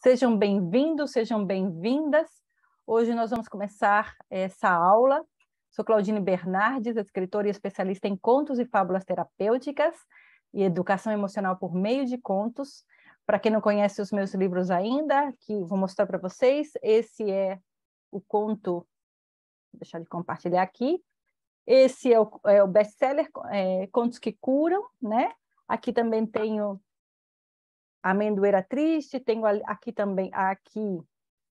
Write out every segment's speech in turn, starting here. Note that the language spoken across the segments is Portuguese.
Sejam bem-vindos, sejam bem-vindas. Hoje nós vamos começar essa aula. Sou Claudine Bernardes, escritora e especialista em contos e fábulas terapêuticas e educação emocional por meio de contos. Para quem não conhece os meus livros ainda, que vou mostrar para vocês, esse é o conto. Vou deixar de compartilhar aqui. Esse é o, é o best-seller é, Contos que Curam, né? Aqui também tenho Amendoeira Triste, tenho aqui também, aqui,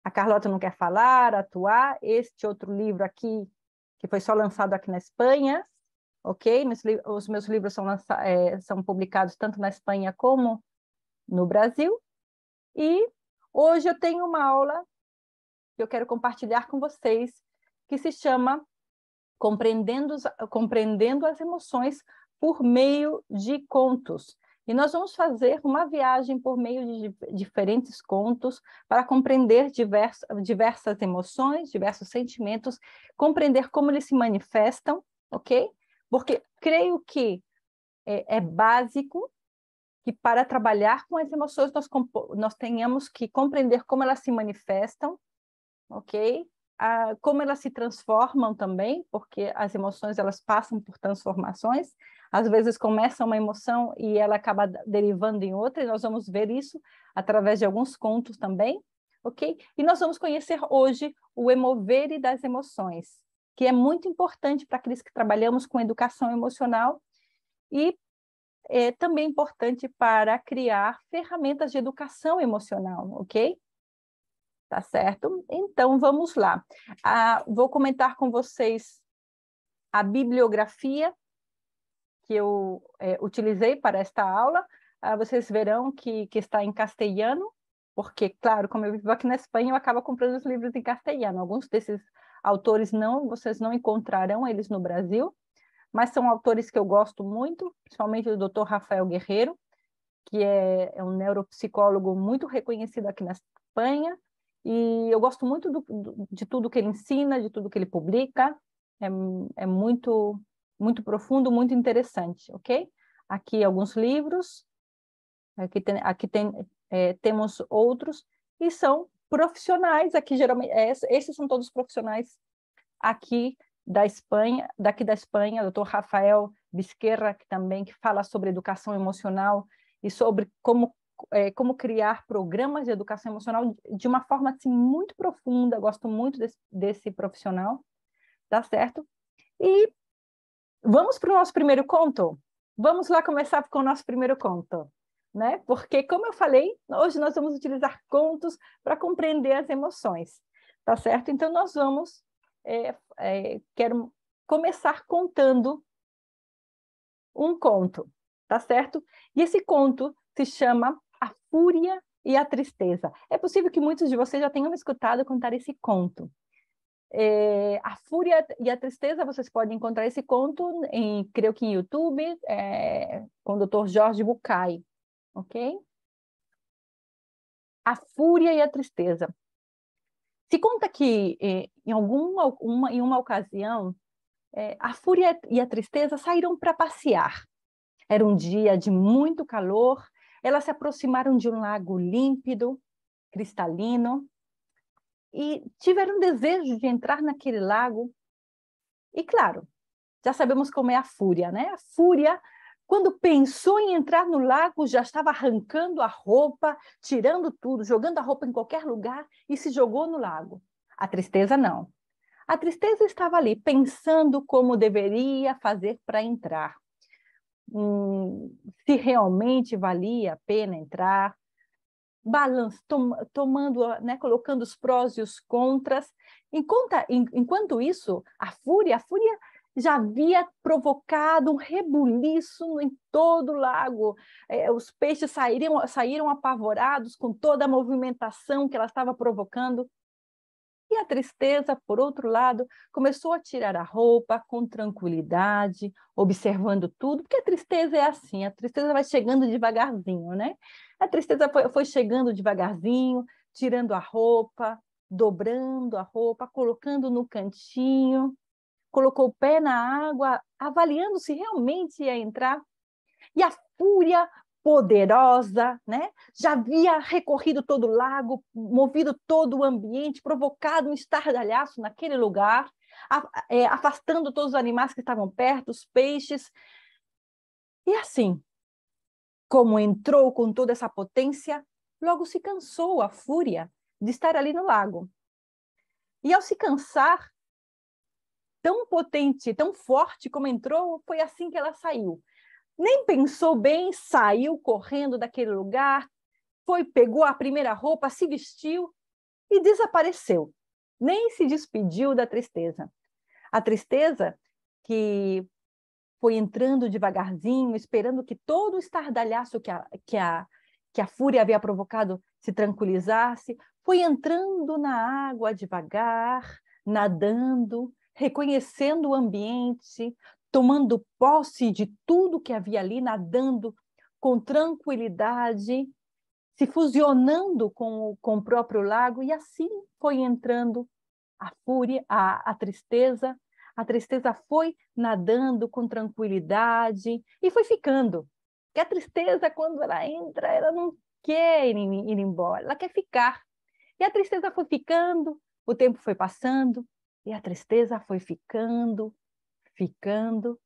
A Carlota Não Quer Falar, Atuar, este outro livro aqui, que foi só lançado aqui na Espanha, ok? os meus livros são, lança, é, são publicados tanto na Espanha como no Brasil. E hoje eu tenho uma aula que eu quero compartilhar com vocês, que se chama Compreendendo, Compreendendo as Emoções por Meio de Contos. E nós vamos fazer uma viagem por meio de diferentes contos para compreender diversas, diversas emoções, diversos sentimentos, compreender como eles se manifestam, ok? Porque creio que é, é básico que para trabalhar com as emoções nós, nós tenhamos que compreender como elas se manifestam, ok? Ah, como elas se transformam também, porque as emoções elas passam por transformações, às vezes começa uma emoção e ela acaba derivando em outra, e nós vamos ver isso através de alguns contos também, ok? E nós vamos conhecer hoje o emover e das emoções, que é muito importante para aqueles que trabalhamos com educação emocional e é também importante para criar ferramentas de educação emocional, ok? Tá certo? Então vamos lá. Ah, vou comentar com vocês a bibliografia que eu é, utilizei para esta aula. Ah, vocês verão que, que está em castelhano, porque, claro, como eu vivo aqui na Espanha, eu acabo comprando os livros em castelhano. Alguns desses autores não, vocês não encontrarão eles no Brasil, mas são autores que eu gosto muito, principalmente o Dr. Rafael Guerreiro, que é, é um neuropsicólogo muito reconhecido aqui na Espanha, e eu gosto muito do, do, de tudo que ele ensina, de tudo que ele publica, é, é muito muito profundo, muito interessante, ok? Aqui alguns livros, aqui, tem, aqui tem, é, temos outros, e são profissionais, aqui geralmente, é, esses são todos profissionais aqui da Espanha, daqui da Espanha, o doutor Rafael Bisquerra, que também que fala sobre educação emocional e sobre como é, como criar programas de educação emocional de uma forma assim muito profunda. Gosto muito desse, desse profissional, tá certo? E Vamos para o nosso primeiro conto? Vamos lá começar com o nosso primeiro conto. Né? Porque, como eu falei, hoje nós vamos utilizar contos para compreender as emoções, tá certo? Então, nós vamos. É, é, quero começar contando um conto, tá certo? E esse conto se chama A Fúria e a Tristeza. É possível que muitos de vocês já tenham escutado contar esse conto. É, a Fúria e a Tristeza, vocês podem encontrar esse conto, em, creio que em YouTube, é, com o Dr. Jorge Bucay, ok? A Fúria e a Tristeza. Se conta que é, em, alguma, uma, em uma ocasião, é, a Fúria e a Tristeza saíram para passear. Era um dia de muito calor, elas se aproximaram de um lago límpido, cristalino, e tiveram desejo de entrar naquele lago. E claro, já sabemos como é a fúria, né? A fúria, quando pensou em entrar no lago, já estava arrancando a roupa, tirando tudo, jogando a roupa em qualquer lugar e se jogou no lago. A tristeza não. A tristeza estava ali pensando como deveria fazer para entrar. Hum, se realmente valia a pena entrar, balanço, tom, tomando, ah, né, colocando os prós e os contras. Enquanto, enquanto isso, a fúria, a fúria já havia provocado um rebuliço em todo o lago. É, os peixes saíram, saíram apavorados com toda a movimentação que ela estava provocando. E a tristeza, por outro lado, começou a tirar a roupa com tranquilidade, observando tudo, porque a tristeza é assim, a tristeza vai chegando devagarzinho, né? A tristeza foi, foi chegando devagarzinho, tirando a roupa, dobrando a roupa, colocando no cantinho, colocou o pé na água, avaliando se realmente ia entrar. E a fúria poderosa, né? Já havia recorrido todo o lago, movido todo o ambiente, provocado um estardalhaço naquele lugar, é, afastando todos os animais que estavam perto, os peixes. E assim, como entrou com toda essa potência, logo se cansou a fúria de estar ali no lago. E ao se cansar, tão potente, tão forte como entrou, foi assim que ela saiu. Nem pensou bem, saiu correndo daquele lugar, foi, pegou a primeira roupa, se vestiu e desapareceu. Nem se despediu da tristeza. A tristeza que foi entrando devagarzinho, esperando que todo o estardalhaço que a, que a, que a fúria havia provocado se tranquilizasse, foi entrando na água devagar, nadando, reconhecendo o ambiente, tomando posse de tudo que havia ali, nadando com tranquilidade, se fusionando com, com o próprio lago, e assim foi entrando a fúria, a, a tristeza, a tristeza foi nadando com tranquilidade e foi ficando. Que a tristeza, quando ela entra, ela não quer ir, ir embora, ela quer ficar. E a tristeza foi ficando, o tempo foi passando, e a tristeza foi ficando, ficando.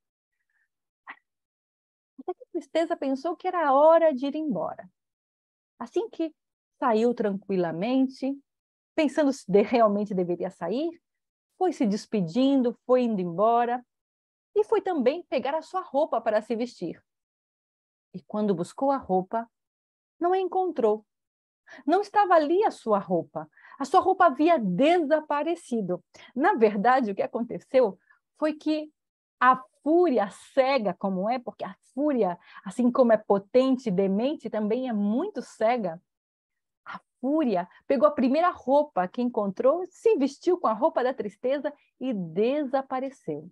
Até que a tristeza pensou que era a hora de ir embora. Assim que saiu tranquilamente, pensando se realmente deveria sair, foi se despedindo, foi indo embora, e foi também pegar a sua roupa para se vestir. E quando buscou a roupa, não a encontrou. Não estava ali a sua roupa. A sua roupa havia desaparecido. Na verdade, o que aconteceu foi que a fúria cega, como é, porque a fúria, assim como é potente e demente, também é muito cega, fúria, pegou a primeira roupa que encontrou, se vestiu com a roupa da tristeza e desapareceu.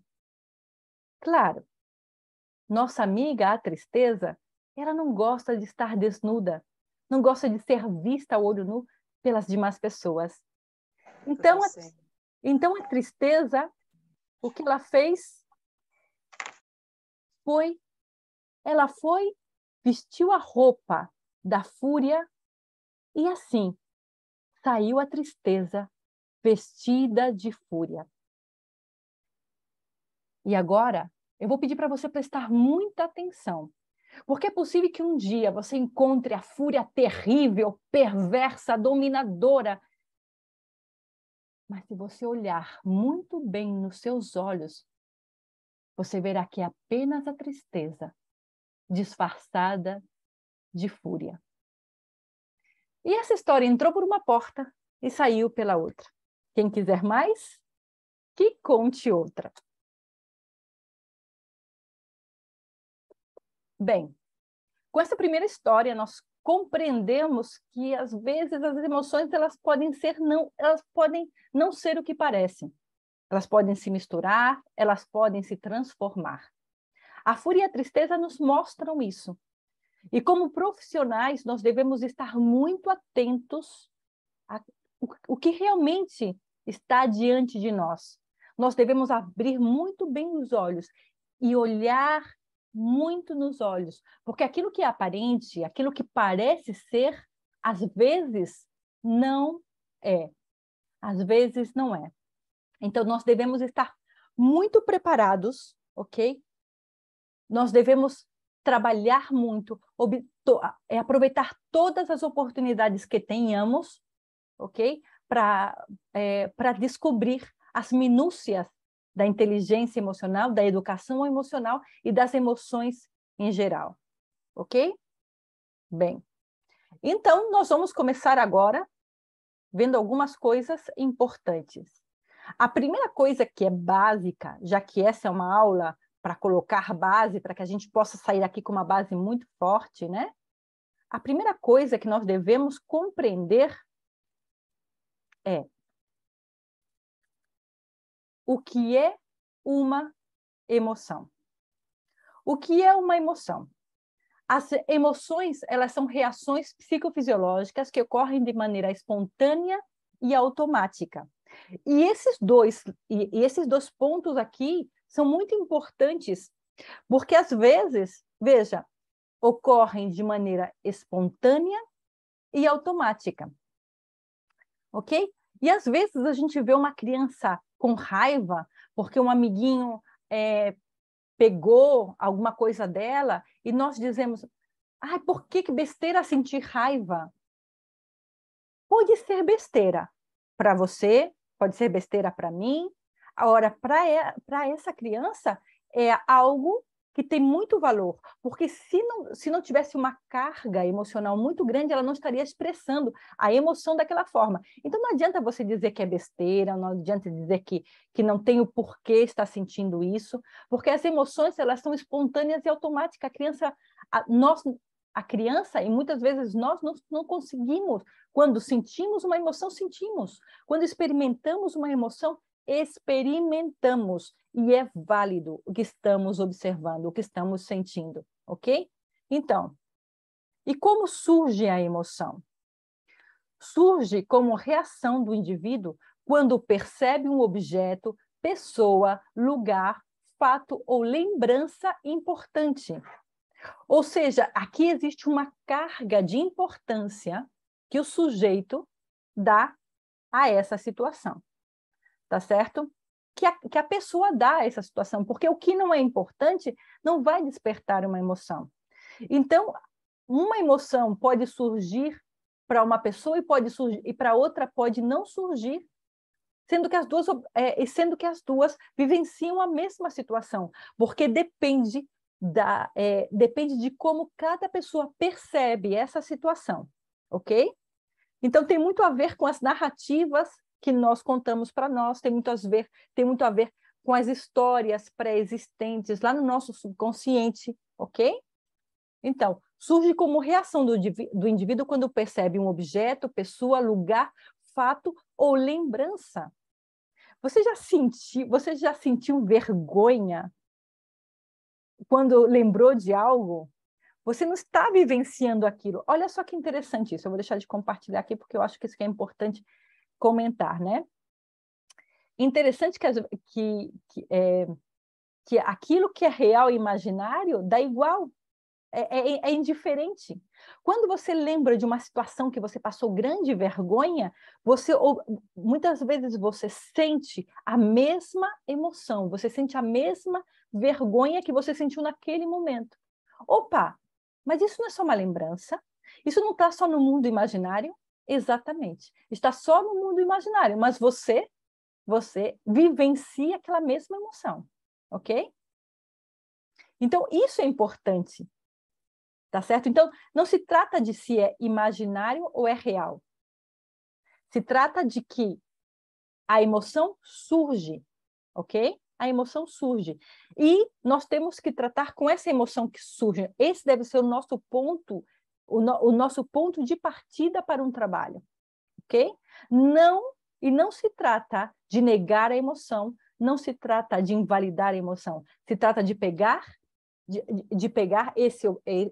Claro, nossa amiga, a tristeza, ela não gosta de estar desnuda, não gosta de ser vista a olho nu pelas demais pessoas. Então, a, então a tristeza, o que ela fez foi, ela foi, vestiu a roupa da fúria e assim saiu a tristeza, vestida de fúria. E agora, eu vou pedir para você prestar muita atenção, porque é possível que um dia você encontre a fúria terrível, perversa, dominadora. Mas se você olhar muito bem nos seus olhos, você verá que é apenas a tristeza disfarçada de fúria. E essa história entrou por uma porta e saiu pela outra. Quem quiser mais, que conte outra. Bem, com essa primeira história nós compreendemos que às vezes as emoções elas podem ser não elas podem não ser o que parecem. Elas podem se misturar, elas podem se transformar. A fúria e a tristeza nos mostram isso, e como profissionais, nós devemos estar muito atentos a o que realmente está diante de nós. Nós devemos abrir muito bem os olhos e olhar muito nos olhos, porque aquilo que é aparente, aquilo que parece ser, às vezes não é. Às vezes não é. Então, nós devemos estar muito preparados, ok? Nós devemos trabalhar muito, é aproveitar todas as oportunidades que tenhamos, ok? Para é, descobrir as minúcias da inteligência emocional, da educação emocional e das emoções em geral, ok? Bem, então nós vamos começar agora vendo algumas coisas importantes. A primeira coisa que é básica, já que essa é uma aula para colocar base, para que a gente possa sair aqui com uma base muito forte, né? A primeira coisa que nós devemos compreender é o que é uma emoção. O que é uma emoção? As emoções, elas são reações psicofisiológicas que ocorrem de maneira espontânea e automática. E esses dois, e esses dois pontos aqui são muito importantes, porque às vezes, veja, ocorrem de maneira espontânea e automática. Ok? E às vezes a gente vê uma criança com raiva porque um amiguinho é, pegou alguma coisa dela e nós dizemos: ai, por que, que besteira sentir raiva? Pode ser besteira para você, pode ser besteira para mim, Ora, para essa criança é algo que tem muito valor, porque se não, se não tivesse uma carga emocional muito grande, ela não estaria expressando a emoção daquela forma. Então não adianta você dizer que é besteira, não adianta dizer que, que não tem o porquê estar sentindo isso, porque as emoções elas são espontâneas e automáticas. A criança, a, nós, a criança, e muitas vezes nós não, não conseguimos, quando sentimos uma emoção, sentimos. Quando experimentamos uma emoção, experimentamos e é válido o que estamos observando, o que estamos sentindo, ok? Então, e como surge a emoção? Surge como reação do indivíduo quando percebe um objeto, pessoa, lugar, fato ou lembrança importante. Ou seja, aqui existe uma carga de importância que o sujeito dá a essa situação tá certo? Que a, que a pessoa dá a essa situação, porque o que não é importante não vai despertar uma emoção. Então, uma emoção pode surgir para uma pessoa e pode surgir e para outra pode não surgir sendo que as duas é, sendo que as duas vivenciam a mesma situação porque depende da é, depende de como cada pessoa percebe essa situação ok então tem muito a ver com as narrativas que nós contamos para nós tem muito a ver, tem muito a ver com as histórias pré-existentes lá no nosso subconsciente, ok? Então, surge como reação do, do indivíduo quando percebe um objeto, pessoa, lugar, fato ou lembrança. Você já sentiu, você já sentiu vergonha quando lembrou de algo? Você não está vivenciando aquilo. Olha só que interessante isso. Eu vou deixar de compartilhar aqui porque eu acho que isso é importante comentar, né? Interessante que, que, que, é, que aquilo que é real e imaginário dá igual, é, é, é, indiferente. Quando você lembra de uma situação que você passou grande vergonha, você ou, muitas vezes você sente a mesma emoção, você sente a mesma vergonha que você sentiu naquele momento. Opa, mas isso não é só uma lembrança? Isso não está só no mundo imaginário? Exatamente. Está só no mundo imaginário, mas você, você vivencia aquela mesma emoção, ok? Então, isso é importante, tá certo? Então, não se trata de se é imaginário ou é real. Se trata de que a emoção surge, ok? A emoção surge. E nós temos que tratar com essa emoção que surge. Esse deve ser o nosso ponto o, no, o nosso ponto de partida para um trabalho, ok? Não e não se trata de negar a emoção, não se trata de invalidar a emoção, se trata de pegar, de, de pegar esse,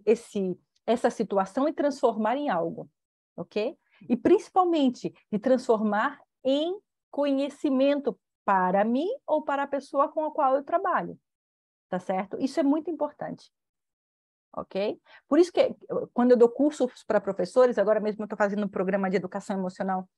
esse, essa situação e transformar em algo, ok? E principalmente de transformar em conhecimento para mim ou para a pessoa com a qual eu trabalho, tá certo? Isso é muito importante ok? Por isso que quando eu dou cursos para professores, agora mesmo eu estou fazendo um programa de educação emocional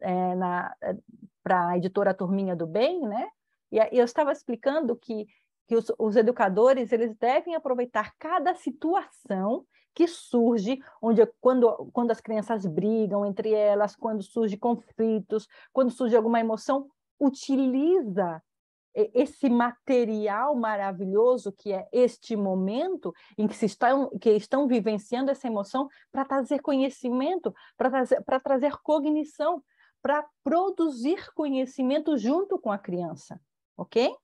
é, é para a editora Turminha do Bem, né? E, eu estava explicando que, que os, os educadores eles devem aproveitar cada situação que surge onde quando, quando as crianças brigam entre elas, quando surgem conflitos, quando surge alguma emoção, utiliza esse material maravilhoso que é este momento em que se estão que estão vivenciando essa emoção para trazer conhecimento, para trazer para trazer cognição, para produzir conhecimento junto com a criança, OK?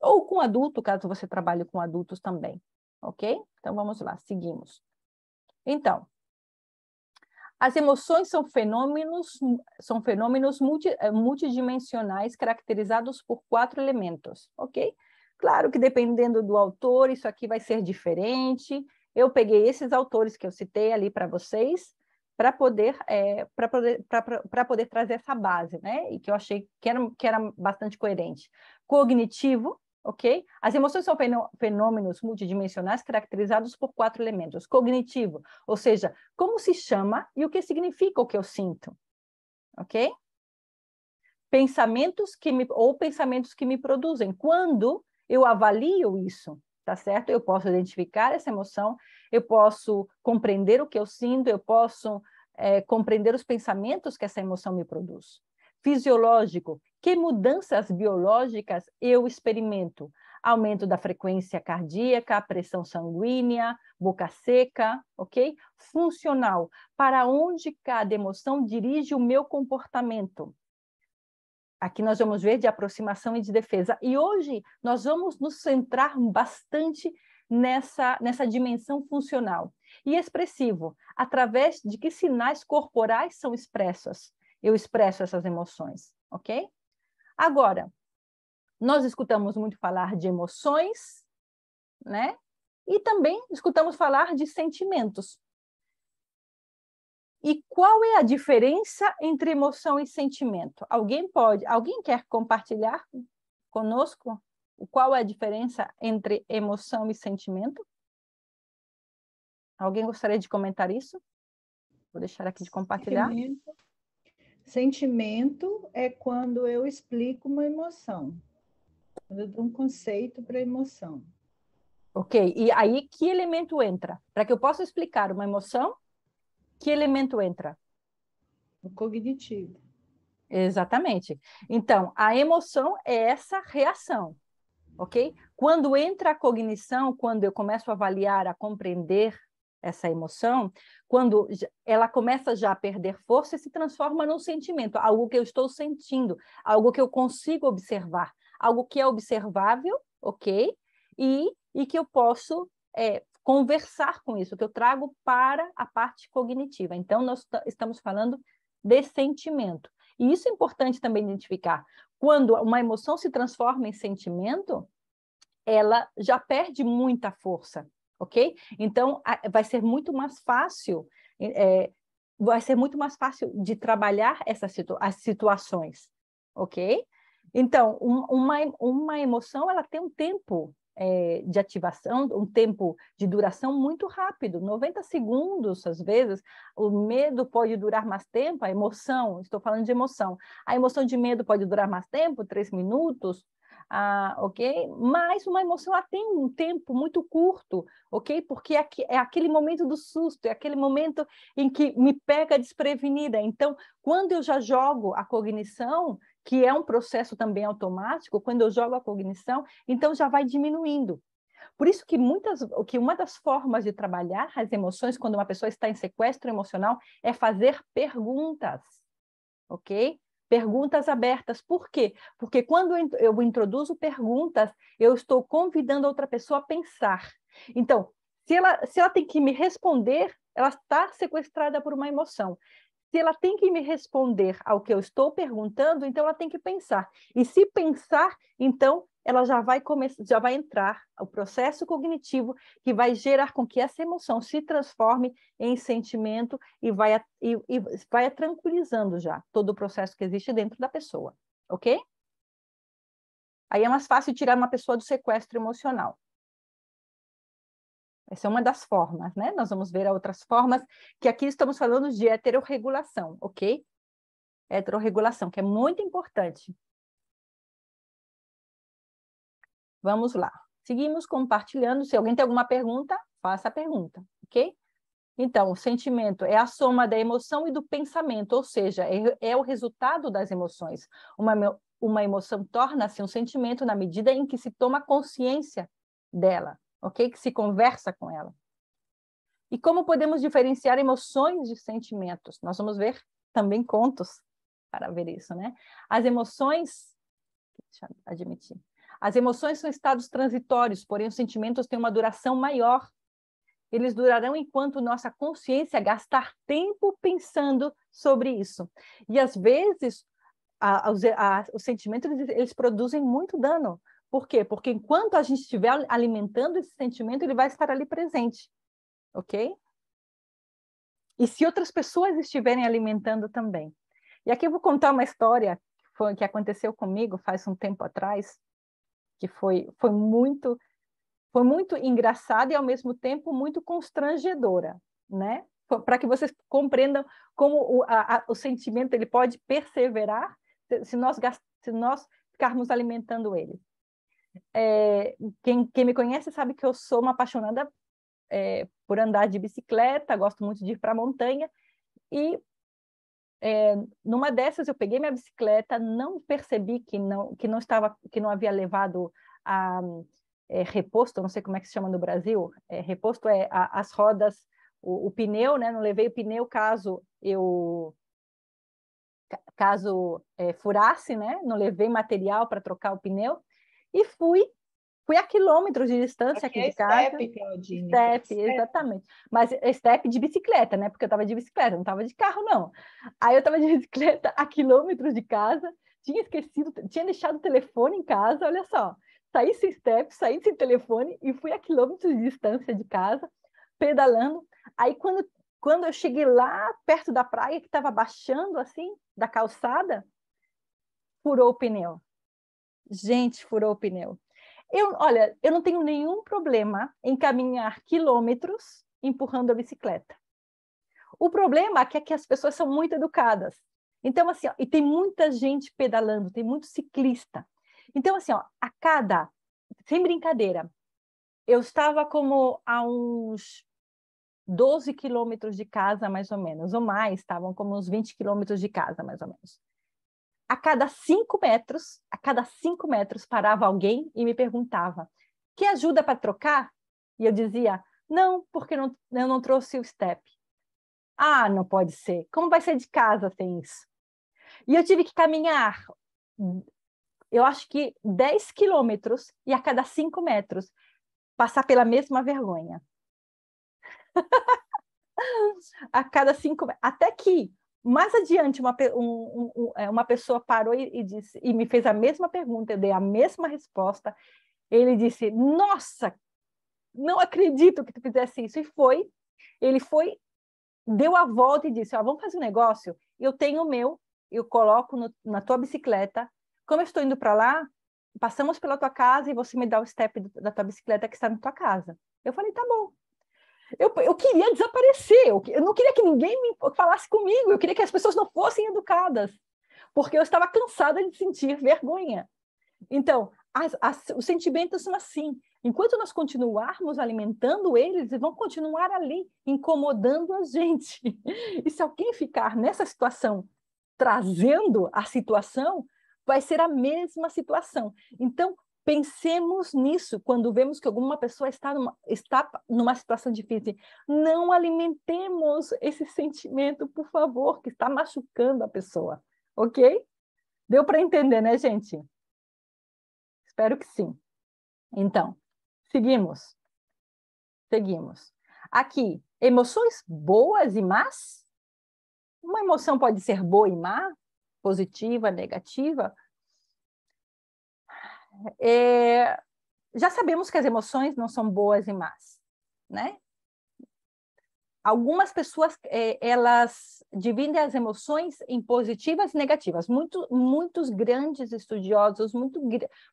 Ou com adulto, caso você trabalhe com adultos também, OK? Então vamos lá, seguimos. Então, as emoções são fenômenos, são fenômenos multi, eh, multidimensionais caracterizados por quatro elementos, ok? Claro que dependendo do autor, isso aqui vai ser diferente. Eu peguei esses autores que eu citei ali para vocês para poder, é, poder, poder trazer essa base, né? E que eu achei que era, que era bastante coerente. Cognitivo, ok? As emoções são fenômenos multidimensionais caracterizados por quatro elementos. Cognitivo, ou seja, como se chama e o que significa o que eu sinto, ok? Pensamentos que me, ou pensamentos que me produzem. Quando eu avalio isso, tá certo? Eu posso identificar essa emoção, eu posso compreender o que eu sinto, eu posso é, compreender os pensamentos que essa emoção me produz fisiológico, que mudanças biológicas eu experimento? Aumento da frequência cardíaca, pressão sanguínea, boca seca, ok? Funcional, para onde cada emoção dirige o meu comportamento. Aqui nós vamos ver de aproximação e de defesa. E hoje nós vamos nos centrar bastante nessa, nessa dimensão funcional e expressivo, através de que sinais corporais são expressos eu expresso essas emoções, ok? Agora, nós escutamos muito falar de emoções, né? E também escutamos falar de sentimentos. E qual é a diferença entre emoção e sentimento? Alguém pode, alguém quer compartilhar conosco qual é a diferença entre emoção e sentimento? Alguém gostaria de comentar isso? Vou deixar aqui de compartilhar. Sentimento. Sentimento é quando eu explico uma emoção, quando eu dou um conceito para a emoção. Ok, e aí que elemento entra? Para que eu possa explicar uma emoção, que elemento entra? O cognitivo. Exatamente. Então, a emoção é essa reação, ok? Quando entra a cognição, quando eu começo a avaliar, a compreender essa emoção, quando ela começa já a perder força e se transforma num sentimento, algo que eu estou sentindo, algo que eu consigo observar, algo que é observável, ok? E, e que eu posso é, conversar com isso, que eu trago para a parte cognitiva. Então, nós estamos falando de sentimento. E isso é importante também identificar. Quando uma emoção se transforma em sentimento, ela já perde muita força ok? Então, vai ser muito mais fácil, é, é, vai ser muito mais fácil de trabalhar essas situ as situações, ok? Então, um, uma, uma emoção, ela tem um tempo é, de ativação, um tempo de duração muito rápido, 90 segundos, às vezes. O medo pode durar mais tempo, a emoção, estou falando de emoção. A emoção de medo pode durar mais tempo, três minutos, ah, ok? Mas uma emoção ela tem um tempo muito curto, ok? Porque é, é aquele momento do susto, é aquele momento em que me pega desprevenida. Então, quando eu já jogo a cognição, que é um processo também automático, quando eu jogo a cognição, então já vai diminuindo. Por isso que muitas, que uma das formas de trabalhar as emoções quando uma pessoa está em sequestro emocional é fazer perguntas, ok? Perguntas abertas. Por quê? Porque quando eu introduzo perguntas, eu estou convidando outra pessoa a pensar. Então, se ela, se ela tem que me responder, ela está sequestrada por uma emoção. Se ela tem que me responder ao que eu estou perguntando, então ela tem que pensar. E se pensar, então ela já vai começar, já vai entrar o processo cognitivo que vai gerar com que essa emoção se transforme em sentimento e vai, e, e vai tranquilizando já todo o processo que existe dentro da pessoa, ok? Aí é mais fácil tirar uma pessoa do sequestro emocional. Essa é uma das formas, né? Nós vamos ver outras formas, que aqui estamos falando de heterorregulação, ok? Heterorregulação, que é muito importante Vamos lá. Seguimos compartilhando. Se alguém tem alguma pergunta, faça a pergunta, ok? Então, o sentimento é a soma da emoção e do pensamento, ou seja, é, é o resultado das emoções. Uma, uma emoção torna-se um sentimento na medida em que se toma consciência dela, ok? Que se conversa com ela. E como podemos diferenciar emoções de sentimentos? Nós vamos ver também contos para ver isso, né? As emoções, deixa eu admitir, as emoções são estados transitórios, porém os sentimentos têm uma duração maior. Eles durarão enquanto nossa consciência gastar tempo pensando sobre isso. E às vezes, a, a, a, os sentimentos eles, eles produzem muito dano. Por quê? Porque enquanto a gente estiver alimentando esse sentimento, ele vai estar ali presente. Ok? E se outras pessoas estiverem alimentando também. E aqui eu vou contar uma história que aconteceu comigo faz um tempo atrás que foi, foi muito foi muito engraçada e ao mesmo tempo muito constrangedora, né? Para que vocês compreendam como o, a, a, o sentimento ele pode perseverar se nós se nós ficarmos alimentando ele. É, quem, quem, me conhece sabe que eu sou uma apaixonada é, por andar de bicicleta, gosto muito de ir para a montanha e é, numa dessas eu peguei minha bicicleta, não percebi que não que não estava que não havia levado a é, reposto, não sei como é que se chama no Brasil, é, reposto é a, as rodas, o, o, pneu, né? Não levei o pneu caso eu caso é, furasse, né? Não levei material para trocar o pneu e fui fui a quilômetros de distância aqui, aqui é de casa. Step, Claudine. Step, é step, exatamente. Mas é step de bicicleta, né? Porque eu estava de bicicleta, não estava de carro, não. Aí eu estava de bicicleta a quilômetros de casa, tinha esquecido, tinha deixado o telefone em casa, olha só. Saí sem step, saí sem telefone e fui a quilômetros de distância de casa, pedalando. Aí quando, quando eu cheguei lá perto da praia, que estava baixando assim, da calçada, furou o pneu. Gente, furou o pneu. Eu, olha, eu não tenho nenhum problema em caminhar quilômetros empurrando a bicicleta. O problema é que, é que as pessoas são muito educadas. Então, assim, ó, e tem muita gente pedalando, tem muito ciclista. Então, assim, ó, a cada, sem brincadeira, eu estava como a uns 12 quilômetros de casa, mais ou menos, ou mais, estavam como uns 20 quilômetros de casa, mais ou menos a cada cinco metros, a cada cinco metros parava alguém e me perguntava: que ajuda para trocar? E eu dizia: não, porque não, eu não trouxe o step. Ah, não pode ser. Como vai ser de casa sem isso? E eu tive que caminhar, eu acho que 10 quilômetros e a cada cinco metros passar pela mesma vergonha. a cada cinco, até que mais adiante, uma, um, um, é, uma pessoa parou e, e, disse, e me fez a mesma pergunta, eu dei a mesma resposta. Ele disse: Nossa, não acredito que tu fizesse isso. E foi. Ele foi, deu a volta e disse: Ó, vamos fazer um negócio. Eu tenho o meu, eu coloco no, na tua bicicleta. Como eu estou indo para lá, passamos pela tua casa e você me dá o step da tua bicicleta que está na tua casa. Eu falei: Tá bom. Eu, eu queria desaparecer, eu, eu não queria que ninguém me falasse comigo, eu queria que as pessoas não fossem educadas, porque eu estava cansada de sentir vergonha. Então, as, as, os sentimentos são assim. Enquanto nós continuarmos alimentando eles, eles vão continuar ali, incomodando a gente. E se alguém ficar nessa situação, trazendo a situação, vai ser a mesma situação. Então, Pensemos nisso quando vemos que alguma pessoa está numa, está numa situação difícil. Não alimentemos esse sentimento, por favor, que está machucando a pessoa, ok? Deu para entender, né, gente? Espero que sim. Então, seguimos. Seguimos. Aqui, emoções boas e más. Uma emoção pode ser boa e má, positiva, negativa, é, já sabemos que as emoções não são boas e más, né? Algumas pessoas é, elas dividem as emoções em positivas e negativas. Muito, muitos grandes estudiosos, muito,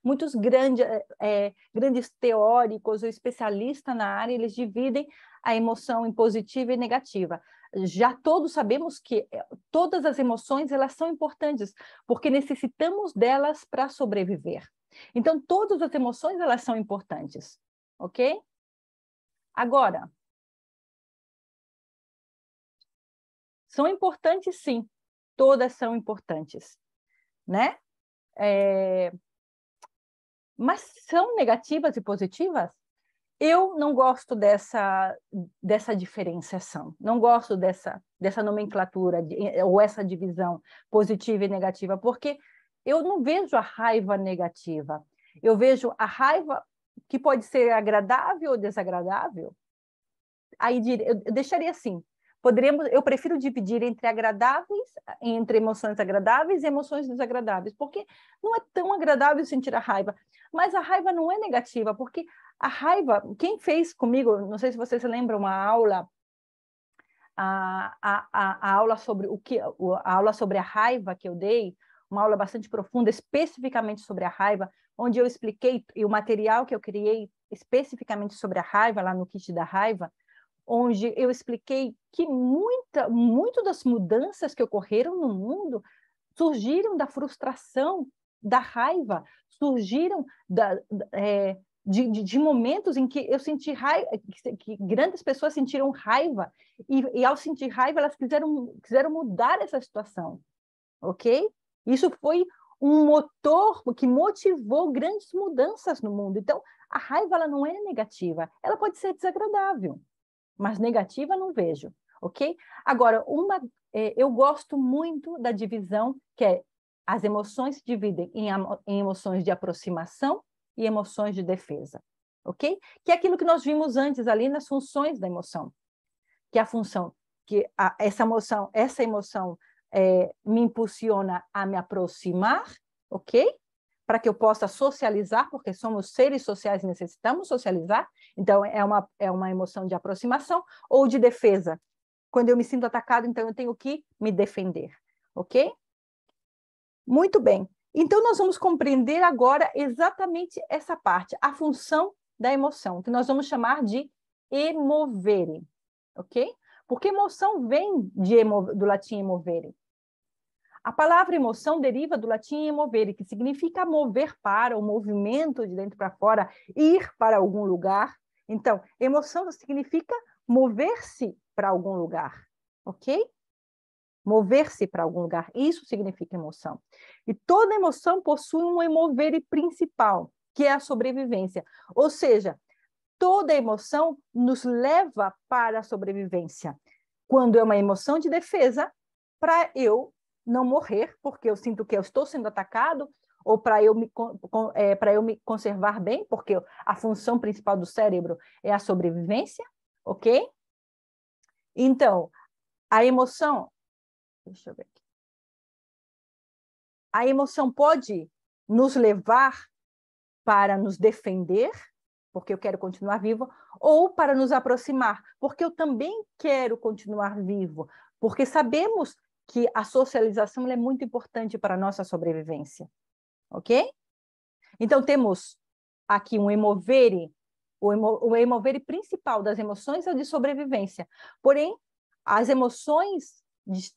muitos grande, é, grandes teóricos ou especialistas na área, eles dividem a emoção em positiva e negativa já todos sabemos que é, todas as emoções elas são importantes, porque necessitamos delas para sobreviver. Então, todas as emoções, elas são importantes, ok? Agora, são importantes sim, todas são importantes, né? É... Mas são negativas e positivas? Eu não gosto dessa, dessa diferenciação, não gosto dessa, dessa nomenclatura de, ou essa divisão positiva e negativa, porque eu não vejo a raiva negativa. Eu vejo a raiva que pode ser agradável ou desagradável. Aí eu deixaria assim. Poderíamos. eu prefiro dividir entre agradáveis, entre emoções agradáveis e emoções desagradáveis, porque não é tão agradável sentir a raiva. Mas a raiva não é negativa, porque a raiva, quem fez comigo, não sei se vocês lembram uma aula a, a, a, aula sobre o que a aula sobre a raiva que eu dei uma aula bastante profunda, especificamente sobre a raiva, onde eu expliquei, e o material que eu criei especificamente sobre a raiva, lá no kit da raiva, onde eu expliquei que muita, muito das mudanças que ocorreram no mundo surgiram da frustração, da raiva, surgiram da, é, de, de, de, momentos em que eu senti raiva, que, que grandes pessoas sentiram raiva, e, e, ao sentir raiva, elas quiseram, quiseram mudar essa situação, ok? Isso foi um motor que motivou grandes mudanças no mundo. Então, a raiva ela não é negativa, ela pode ser desagradável, mas negativa não vejo, ok? Agora, uma, é, eu gosto muito da divisão que é as emoções se dividem em, em emoções de aproximação e emoções de defesa, ok? Que é aquilo que nós vimos antes ali nas funções da emoção, que é a função que a, essa emoção, essa emoção é, me impulsiona a me aproximar, ok? Para que eu possa socializar, porque somos seres sociais e necessitamos socializar. Então, é uma, é uma emoção de aproximação ou de defesa. Quando eu me sinto atacado, então eu tenho que me defender, ok? Muito bem. Então, nós vamos compreender agora exatamente essa parte, a função da emoção, que nós vamos chamar de emover, ok? Porque emoção vem emo, do latim emovere. A palavra emoção deriva do latim emovere, que significa mover para, o movimento de dentro para fora, ir para algum lugar. Então, emoção significa mover-se para algum lugar, ok? Mover-se para algum lugar, isso significa emoção. E toda emoção possui um emovere principal, que é a sobrevivência. Ou seja, toda emoção nos leva para a sobrevivência. Quando é uma emoção de defesa, para eu não morrer, porque eu sinto que eu estou sendo atacado, ou para eu, é, para eu me conservar bem, porque a função principal do cérebro é a sobrevivência, ok? Então, a emoção. Deixa eu ver aqui. A emoção pode nos levar para nos defender, porque eu quero continuar vivo, ou para nos aproximar, porque eu também quero continuar vivo, porque sabemos que a socialização é muito importante para a nossa sobrevivência. Ok? Então, temos aqui um emovere, o, emo, o emovere principal das emoções é o de sobrevivência. Porém, as emoções,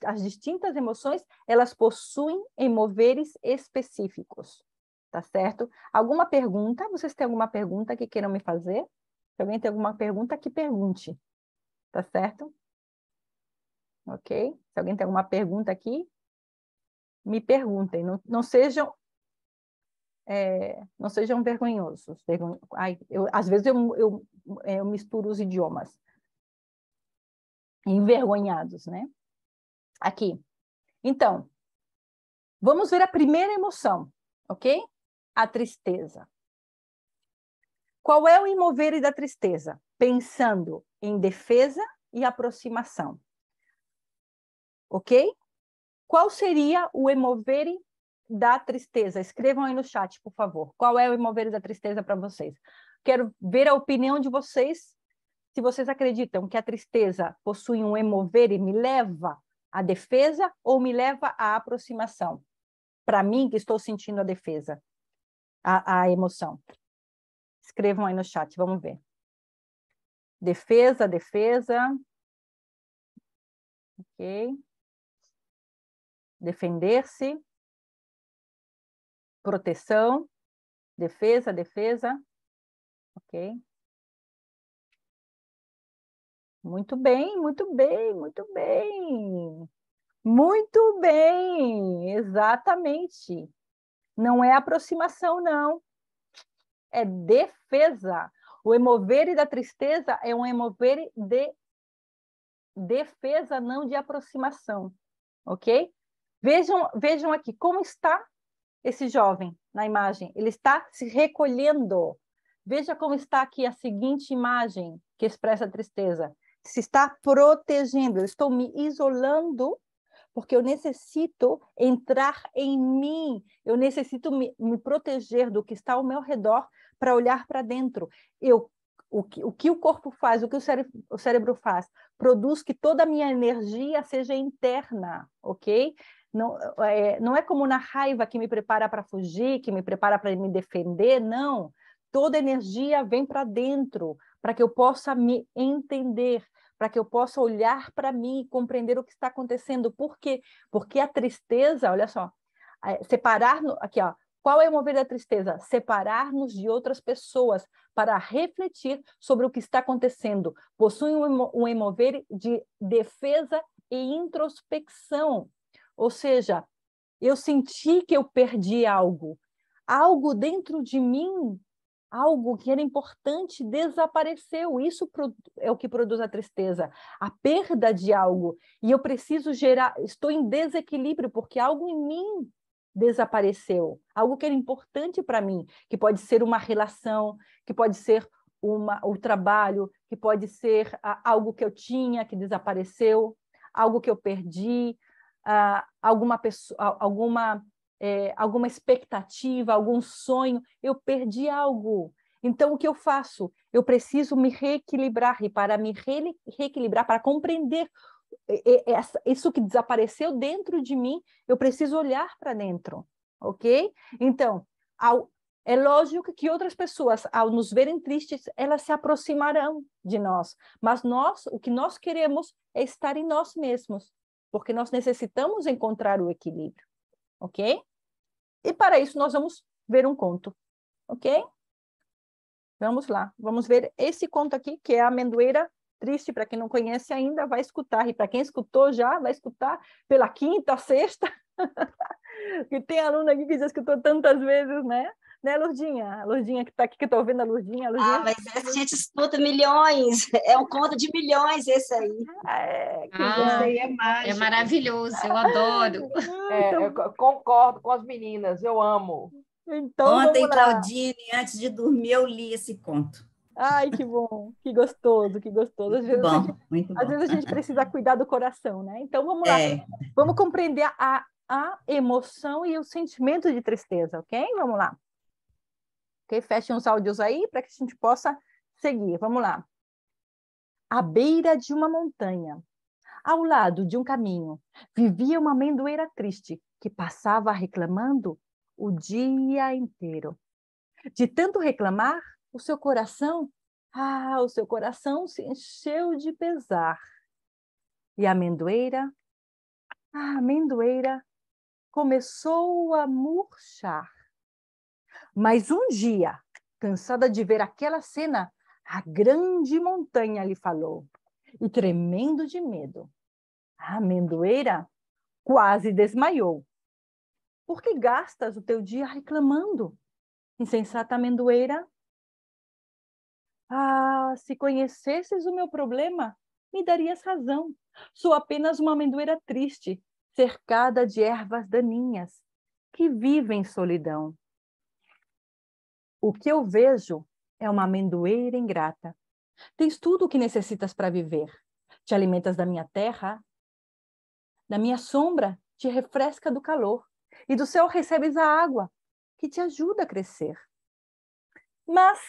as distintas emoções, elas possuem emoveres específicos tá certo? Alguma pergunta? Vocês têm alguma pergunta que queiram me fazer? Se alguém tem alguma pergunta, que pergunte, tá certo? Ok? Se alguém tem alguma pergunta aqui, me perguntem. Não, não sejam é, não sejam vergonhosos. Vergonho... Ai, eu, às vezes eu, eu, é, eu misturo os idiomas. Envergonhados, né? Aqui. Então, vamos ver a primeira emoção, ok? a tristeza. Qual é o emovere da tristeza? Pensando em defesa e aproximação. Ok? Qual seria o emovere da tristeza? Escrevam aí no chat, por favor. Qual é o emovere da tristeza para vocês? Quero ver a opinião de vocês. Se vocês acreditam que a tristeza possui um emovere, me leva à defesa ou me leva à aproximação? Para mim, que estou sentindo a defesa a, a emoção? Escrevam aí no chat, vamos ver. Defesa, defesa. Ok. Defender-se. Proteção. Defesa, defesa. Ok. Muito bem, muito bem, muito bem. Muito bem, exatamente. Não é aproximação, não. É defesa. O emovere da tristeza é um emovere de defesa, não de aproximação. Ok? Vejam, vejam aqui como está esse jovem na imagem. Ele está se recolhendo. Veja como está aqui a seguinte imagem que expressa a tristeza. Se está protegendo. Eu estou me isolando porque eu necessito entrar em mim, eu necessito me, me proteger do que está ao meu redor para olhar para dentro. Eu o que, o que, o corpo faz, o que o cérebro, o cérebro, faz, produz que toda a minha energia seja interna, ok? Não é, não é como na raiva que me prepara para fugir, que me prepara para me defender, não. Toda energia vem para dentro, para que eu possa me entender, para que eu possa olhar para mim e compreender o que está acontecendo. Por quê? Porque a tristeza, olha só, separar no, aqui ó, qual é o mover da tristeza? Separar-nos de outras pessoas para refletir sobre o que está acontecendo. Possui um, um emover de defesa e introspecção. Ou seja, eu senti que eu perdi algo. Algo dentro de mim algo que era importante desapareceu. Isso é o que produz a tristeza, a perda de algo. E eu preciso gerar, estou em desequilíbrio porque algo em mim desapareceu, algo que era importante para mim, que pode ser uma relação, que pode ser uma, o trabalho, que pode ser ah, algo que eu tinha que desapareceu, algo que eu perdi, ah, alguma pessoa, alguma é, alguma expectativa, algum sonho, eu perdi algo. Então, o que eu faço? Eu preciso me reequilibrar, e para me re reequilibrar, para compreender é, é, é, isso que desapareceu dentro de mim, eu preciso olhar para dentro, ok? Então, ao, é lógico que outras pessoas, ao nos verem tristes, elas se aproximarão de nós, mas nós, o que nós queremos é estar em nós mesmos, porque nós necessitamos encontrar o equilíbrio, ok? E para isso nós vamos ver um conto, ok? Vamos lá, vamos ver esse conto aqui, que é a amendoeira triste, para quem não conhece ainda, vai escutar. E para quem escutou já, vai escutar pela quinta, sexta. que tem aluna aqui que já escutou tantas vezes, né? né, Lurdinha? A Lurdinha que está aqui, que estou ouvindo a Lurdinha, a Lurdinha. Ah, mas essa gente escuta milhões, é um conto de milhões esse aí. É, ah, é, ah, é, é maravilhoso, eu adoro. Ah, é, então eu concordo com as meninas, eu amo. Então, Ontem, Claudine, antes de dormir, eu li esse conto. Ai, que bom, que gostoso, que gostoso. Às vezes, bom, a, gente, às vezes a gente precisa cuidar do coração, né? Então vamos lá, é. vamos compreender a, a emoção e o sentimento de tristeza, ok? Vamos lá. Ok? Fechem os áudios aí para que a gente possa seguir. Vamos lá. À beira de uma montanha, ao lado de um caminho, vivia uma amendoeira triste que passava reclamando o dia inteiro. De tanto reclamar, o seu coração, ah, o seu coração se encheu de pesar. E a amendoeira, a amendoeira começou a murchar. Mas um dia, cansada de ver aquela cena, a grande montanha lhe falou, e tremendo de medo, a amendoeira quase desmaiou. Por que gastas o teu dia reclamando? Insensata amendoeira. Ah, se conhecesses o meu problema, me darias razão. Sou apenas uma amendoeira triste, cercada de ervas daninhas, que vive em solidão. O que eu vejo é uma amendoeira ingrata. Tens tudo o que necessitas para viver. Te alimentas da minha terra, da minha sombra, te refresca do calor, e do céu recebes a água, que te ajuda a crescer. Mas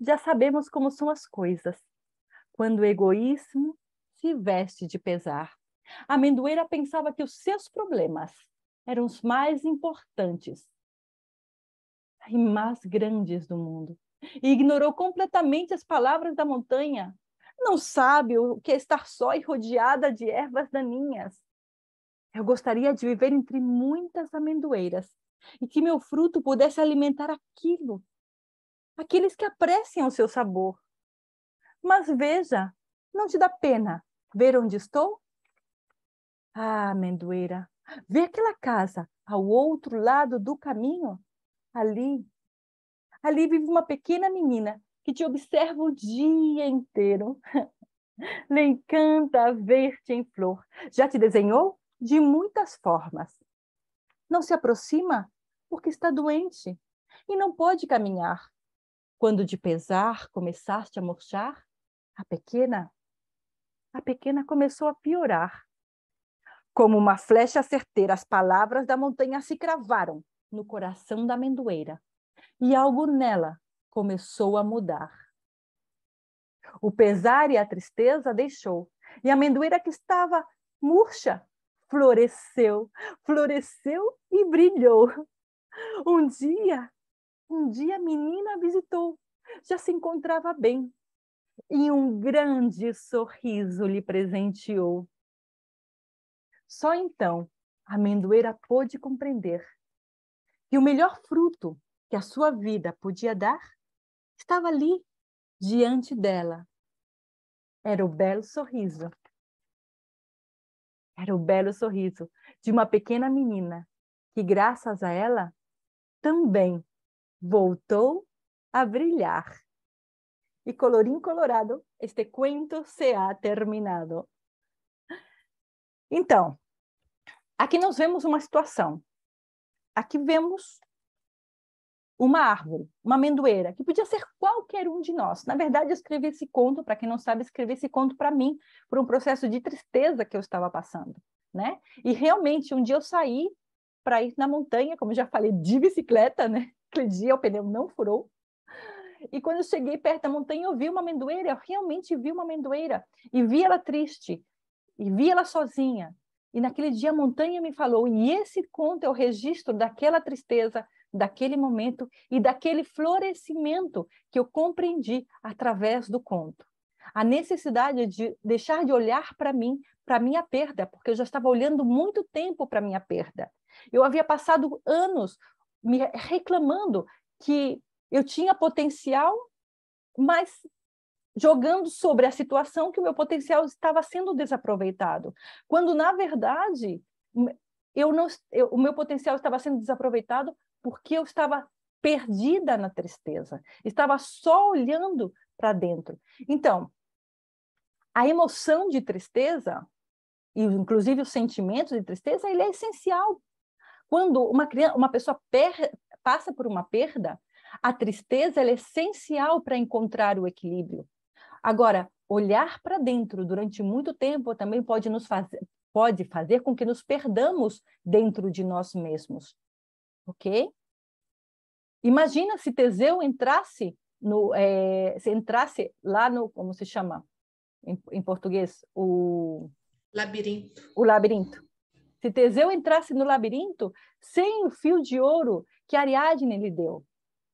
já sabemos como são as coisas. Quando o egoísmo se veste de pesar, a amendoeira pensava que os seus problemas eram os mais importantes e mais grandes do mundo e ignorou completamente as palavras da montanha. Não sabe o que é estar só e rodeada de ervas daninhas. Eu gostaria de viver entre muitas amendoeiras e que meu fruto pudesse alimentar aquilo, aqueles que apreciam o seu sabor. Mas veja, não te dá pena ver onde estou? Ah, amendoeira, vê aquela casa ao outro lado do caminho? Ali, ali vive uma pequena menina que te observa o dia inteiro. Lhe encanta ver-te em flor. Já te desenhou de muitas formas. Não se aproxima porque está doente e não pode caminhar. Quando de pesar começaste a murchar, a pequena, a pequena começou a piorar. Como uma flecha certeira, as palavras da montanha se cravaram no coração da amendoeira e algo nela começou a mudar. O pesar e a tristeza deixou, e a amendoeira que estava murcha floresceu, floresceu e brilhou. Um dia, um dia a menina visitou, já se encontrava bem, e um grande sorriso lhe presenteou. Só então a amendoeira pôde compreender e o melhor fruto que a sua vida podia dar estava ali, diante dela. Era o belo sorriso. Era o belo sorriso de uma pequena menina que, graças a ela, também voltou a brilhar. E colorim colorado, este cuento se ha terminado. Então, aqui nós vemos uma situação Aqui vemos uma árvore, uma amendoeira, que podia ser qualquer um de nós. Na verdade, eu escrevi esse conto, para quem não sabe, escrevi esse conto para mim, por um processo de tristeza que eu estava passando, né? E realmente, um dia eu saí para ir na montanha, como já falei, de bicicleta, né? Aquele dia o pneu não furou. E quando eu cheguei perto da montanha, eu vi uma amendoeira, eu realmente vi uma amendoeira, e vi ela triste, e vi ela sozinha, e naquele dia a montanha me falou, e esse conto é o registro daquela tristeza, daquele momento e daquele florescimento que eu compreendi através do conto. A necessidade de deixar de olhar para mim, para minha perda, porque eu já estava olhando muito tempo para minha perda. Eu havia passado anos me reclamando que eu tinha potencial, mas jogando sobre a situação que o meu potencial estava sendo desaproveitado, quando na verdade eu não, eu, o meu potencial estava sendo desaproveitado porque eu estava perdida na tristeza, estava só olhando para dentro. Então, a emoção de tristeza e inclusive o sentimento de tristeza, ele é essencial. Quando uma criança, uma pessoa per, passa por uma perda, a tristeza é essencial para encontrar o equilíbrio, Agora, olhar para dentro durante muito tempo também pode nos fazer pode fazer com que nos perdamos dentro de nós mesmos. OK? Imagina se Teseu entrasse no é, se entrasse lá no como se chama em, em português o labirinto. O labirinto. Se Teseu entrasse no labirinto sem o fio de ouro que Ariadne lhe deu,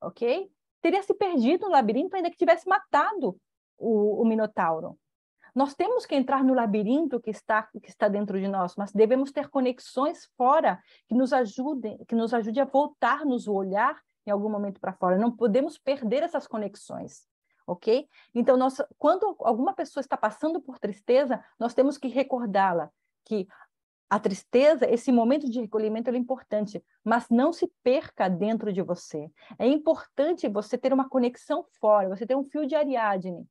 ok? Teria se perdido no labirinto ainda que tivesse matado o, o Minotauro. Nós temos que entrar no labirinto que está, que está dentro de nós, mas devemos ter conexões fora que nos ajudem, que nos ajude a voltarmos o olhar em algum momento para fora. Não podemos perder essas conexões, ok? Então, nós, quando alguma pessoa está passando por tristeza, nós temos que recordá-la que a tristeza, esse momento de recolhimento é importante, mas não se perca dentro de você. É importante você ter uma conexão fora, você ter um fio de Ariadne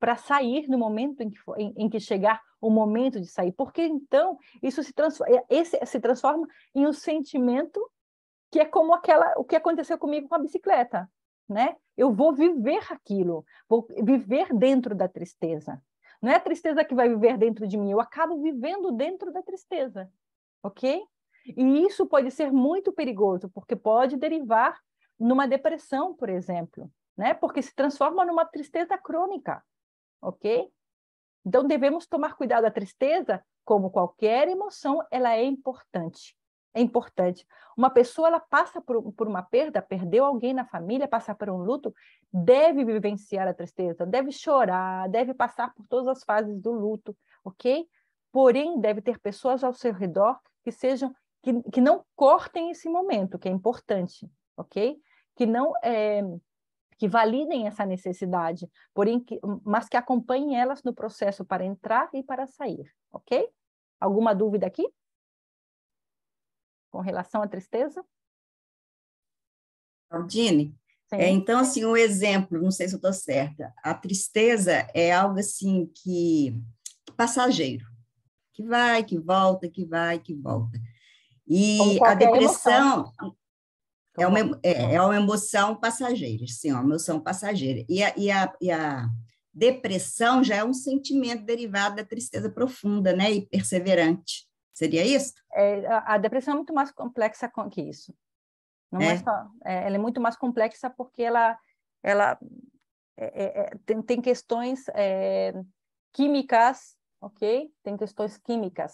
para sair no momento em que, for, em, em que chegar o momento de sair, porque então isso se transforma, é, esse, se transforma em um sentimento que é como aquela o que aconteceu comigo com a bicicleta, né? Eu vou viver aquilo, vou viver dentro da tristeza. Não é a tristeza que vai viver dentro de mim, eu acabo vivendo dentro da tristeza, ok? E isso pode ser muito perigoso, porque pode derivar numa depressão, por exemplo, né? Porque se transforma numa tristeza crônica ok? Então devemos tomar cuidado. A tristeza, como qualquer emoção, ela é importante. É importante. Uma pessoa ela passa por, por uma perda, perdeu alguém na família, passa por um luto, deve vivenciar a tristeza, deve chorar, deve passar por todas as fases do luto, ok? Porém, deve ter pessoas ao seu redor que sejam que, que não cortem esse momento, que é importante, ok? Que não é, que validem essa necessidade, porém, mas que acompanhem elas no processo para entrar e para sair, ok? Alguma dúvida aqui? Com relação à tristeza? Aldine, é, então, assim, o um exemplo, não sei se eu estou certa, a tristeza é algo assim que, que, passageiro, que vai, que volta, que vai, que volta. E a depressão, é uma, é, é uma emoção passageira, sim, é uma emoção passageira. E a, e, a, e a depressão já é um sentimento derivado da tristeza profunda, né? E perseverante. Seria isso? É, a depressão é muito mais complexa que isso. Não é. é só, é, ela é muito mais complexa porque ela, ela é, é, tem, tem questões químicas, ok? Tem questões químicas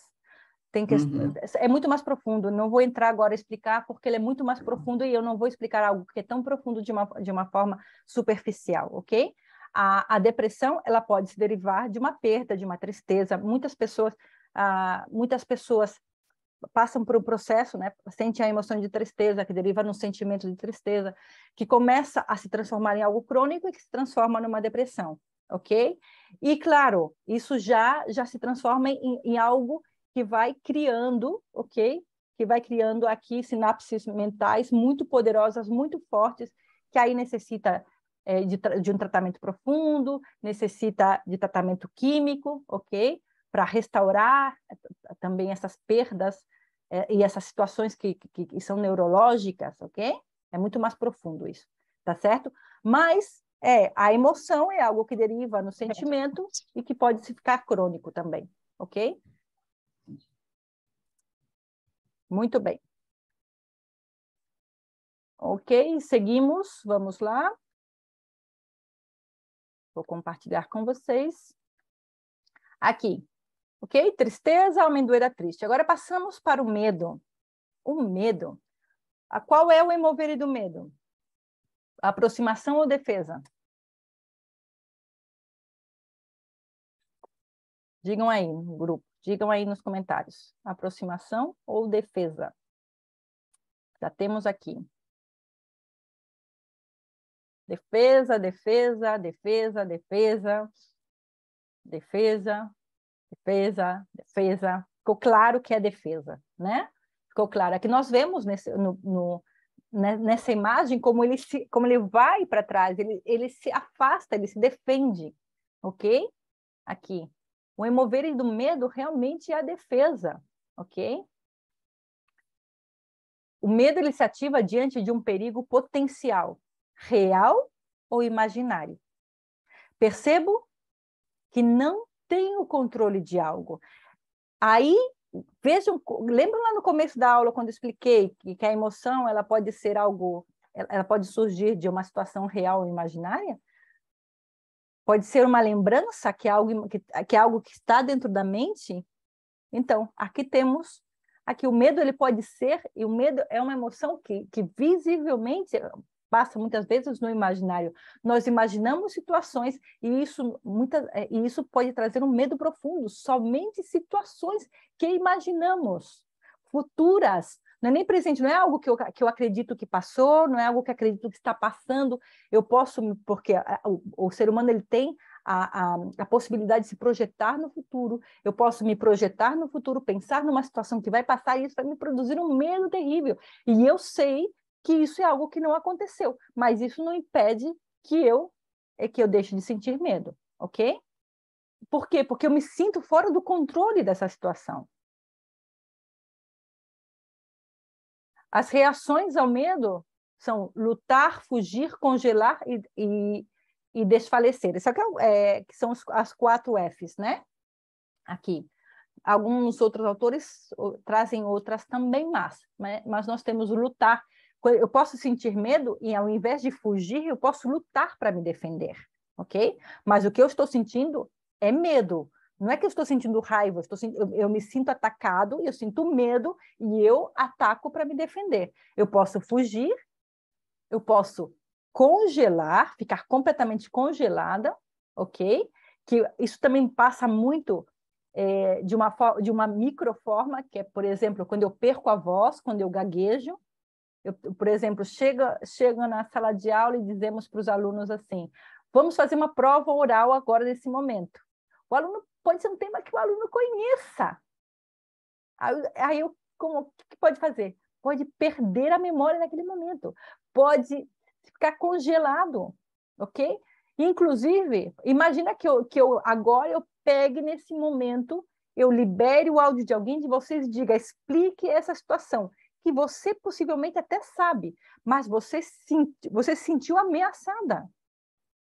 tem que... Uhum. É muito mais profundo. Não vou entrar agora a explicar, porque ele é muito mais uhum. profundo e eu não vou explicar algo que é tão profundo de uma, de uma forma superficial, ok? A, a depressão ela pode se derivar de uma perda, de uma tristeza. Muitas pessoas, uh, muitas pessoas passam por um processo, né? Sente a emoção de tristeza, que deriva num sentimento de tristeza, que começa a se transformar em algo crônico e que se transforma numa depressão, ok? E claro, isso já já se transforma em, em algo que vai criando, ok? Que vai criando aqui sinapses mentais muito poderosas, muito fortes, que aí necessita é, de, de, um tratamento profundo, necessita de tratamento químico, ok? Para restaurar é, também essas perdas é, e essas situações que, que, que são neurológicas, ok? É muito mais profundo isso, tá certo? Mas é, a emoção é algo que deriva no é. sentimento e que pode ficar crônico também, ok? Muito bem. Ok, seguimos, vamos lá. Vou compartilhar com vocês. Aqui, ok? Tristeza, amendoeira triste. Agora passamos para o medo. O medo. A qual é o emover do medo? Aproximação ou defesa? Digam aí no grupo. Digam aí nos comentários, aproximação ou defesa? Já temos aqui. Defesa, defesa, defesa, defesa, defesa, defesa, defesa. Ficou claro que é defesa, né? Ficou claro. Aqui é nós vemos nesse, no, no né, nessa imagem como ele se, como ele vai para trás, ele, ele se afasta, ele se defende, ok? Aqui. O remover do medo realmente é a defesa, ok? O medo ele se ativa diante de um perigo potencial, real ou imaginário. Percebo que não tenho controle de algo. Aí vejam, lembram lá no começo da aula quando eu expliquei que, que a emoção ela pode ser algo, ela, ela pode surgir de uma situação real ou imaginária? Pode ser uma lembrança que é algo que, que é algo que está dentro da mente. Então, aqui temos aqui o medo ele pode ser e o medo é uma emoção que, que visivelmente passa muitas vezes no imaginário. Nós imaginamos situações e isso muita, é, e isso pode trazer um medo profundo. Somente situações que imaginamos futuras não é nem presente, não é algo que eu, que eu acredito que passou, não é algo que acredito que está passando, eu posso, porque o, o, ser humano ele tem a, a, a possibilidade de se projetar no futuro, eu posso me projetar no futuro, pensar numa situação que vai passar e isso vai me produzir um medo terrível, e eu sei que isso é algo que não aconteceu, mas isso não impede que eu é que eu deixe de sentir medo, ok? Por quê? Porque eu me sinto fora do controle dessa situação. As reações ao medo são lutar, fugir, congelar e, e, e desfalecer. Isso aqui é, é, que são as quatro Fs, né? Aqui. Alguns outros autores trazem outras também, mas, né? mas nós temos lutar. Eu posso sentir medo e, ao invés de fugir, eu posso lutar para me defender, ok? Mas o que eu estou sentindo é medo. Não é que eu estou sentindo raiva, eu, estou, eu, eu me sinto atacado, eu sinto medo e eu ataco para me defender. Eu posso fugir, eu posso congelar, ficar completamente congelada, ok? Que isso também passa muito é, de uma de uma microforma, que é, por exemplo, quando eu perco a voz, quando eu gaguejo. Eu, por exemplo, chega, chega na sala de aula e dizemos para os alunos assim: vamos fazer uma prova oral agora nesse momento. O aluno pode ser um tema que o aluno conheça. Aí, eu, como, o que pode fazer? Pode perder a memória naquele momento, pode ficar congelado, ok? Inclusive, imagina que eu, que eu agora eu pegue nesse momento, eu libere o áudio de alguém de vocês e diga, explique essa situação que você possivelmente até sabe, mas você, se, você se sentiu ameaçada.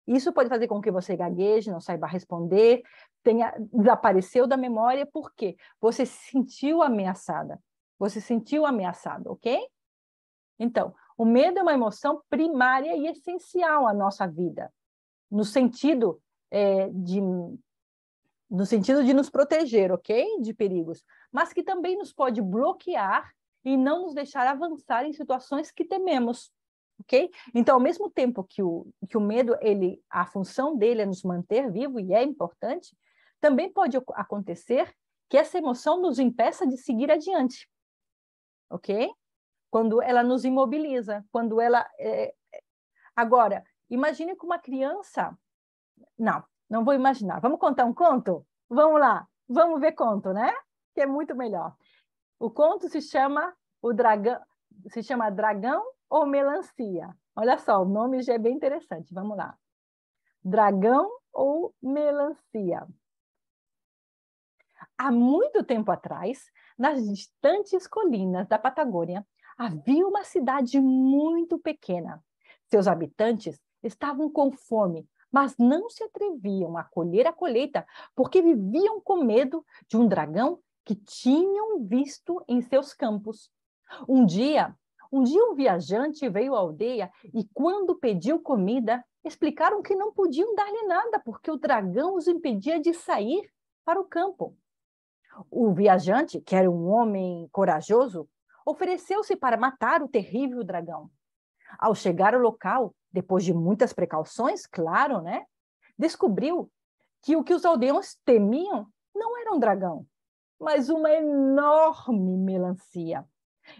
Isso pode fazer com que você gagueje, não saiba responder, tenha desapareceu da memória, porque você se sentiu ameaçada. Você se sentiu ameaçado, ok? Então, o medo é uma emoção primária e essencial à nossa vida, no sentido é, de no sentido de nos proteger, ok? De perigos, mas que também nos pode bloquear e não nos deixar avançar em situações que tememos ok? Então, ao mesmo tempo que o, que o medo, ele, a função dele é nos manter vivo e é importante, também pode acontecer que essa emoção nos impeça de seguir adiante, ok? Quando ela nos imobiliza, quando ela... É, é... Agora, imagine que uma criança... Não, não vou imaginar. Vamos contar um conto? Vamos lá, vamos ver conto, né? Que é muito melhor. O conto se chama o dragão, se chama Dragão ou melancia? Olha só, o nome já é bem interessante. Vamos lá. Dragão ou melancia? Há muito tempo atrás, nas distantes colinas da Patagônia, havia uma cidade muito pequena. Seus habitantes estavam com fome, mas não se atreviam a colher a colheita porque viviam com medo de um dragão que tinham visto em seus campos. Um dia, um dia um viajante veio à aldeia e, quando pediu comida, explicaram que não podiam dar-lhe nada porque o dragão os impedia de sair para o campo. O viajante, que era um homem corajoso, ofereceu-se para matar o terrível dragão. Ao chegar ao local, depois de muitas precauções, claro, né? Descobriu que o que os aldeões temiam não era um dragão, mas uma enorme melancia.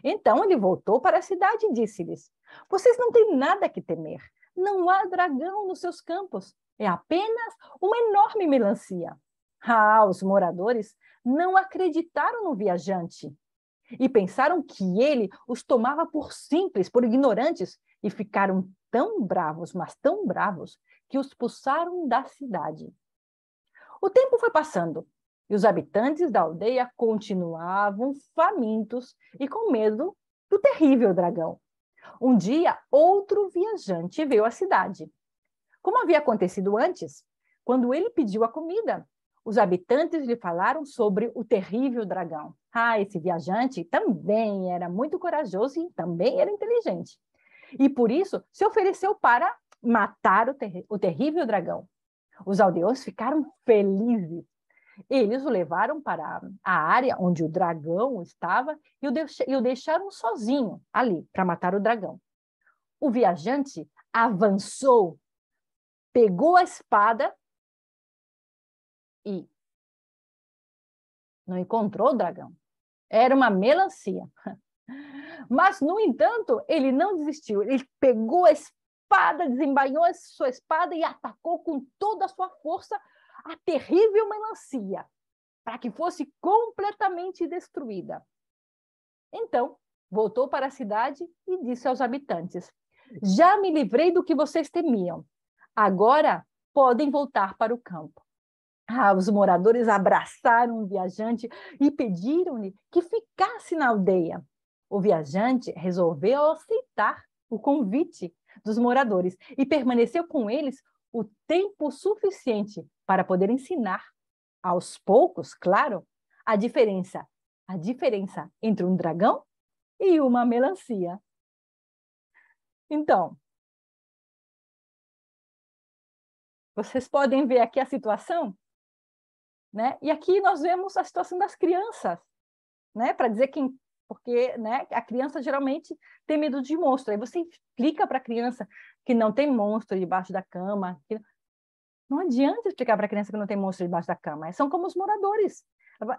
Então ele voltou para a cidade e disse-lhes: Vocês não têm nada que temer. Não há dragão nos seus campos. É apenas uma enorme melancia. Ah, os moradores não acreditaram no viajante e pensaram que ele os tomava por simples, por ignorantes, e ficaram tão bravos, mas tão bravos, que os expulsaram da cidade. O tempo foi passando e os habitantes da aldeia continuavam famintos e com medo do terrível dragão. Um dia, outro viajante veio à cidade. Como havia acontecido antes, quando ele pediu a comida, os habitantes lhe falaram sobre o terrível dragão. Ah, esse viajante também era muito corajoso e também era inteligente. E por isso se ofereceu para matar o, ter o terrível dragão. Os aldeões ficaram felizes eles o levaram para a área onde o dragão estava e o deixaram sozinho ali para matar o dragão. O viajante avançou, pegou a espada e não encontrou o dragão. Era uma melancia. Mas, no entanto, ele não desistiu. Ele pegou a espada, desembainhou a sua espada e atacou com toda a sua força a terrível melancia, para que fosse completamente destruída. Então, voltou para a cidade e disse aos habitantes: Já me livrei do que vocês temiam. Agora podem voltar para o campo. Ah, os moradores abraçaram o viajante e pediram-lhe que ficasse na aldeia. O viajante resolveu aceitar o convite dos moradores e permaneceu com eles o tempo suficiente para poder ensinar aos poucos, claro, a diferença, a diferença entre um dragão e uma melancia. Então, vocês podem ver aqui a situação, né? E aqui nós vemos a situação das crianças, né? Para dizer quem porque né, a criança geralmente tem medo de monstro. Aí você explica para a criança que não tem monstro debaixo da cama, que não adianta explicar para a criança que não tem monstro debaixo da cama. São como os moradores.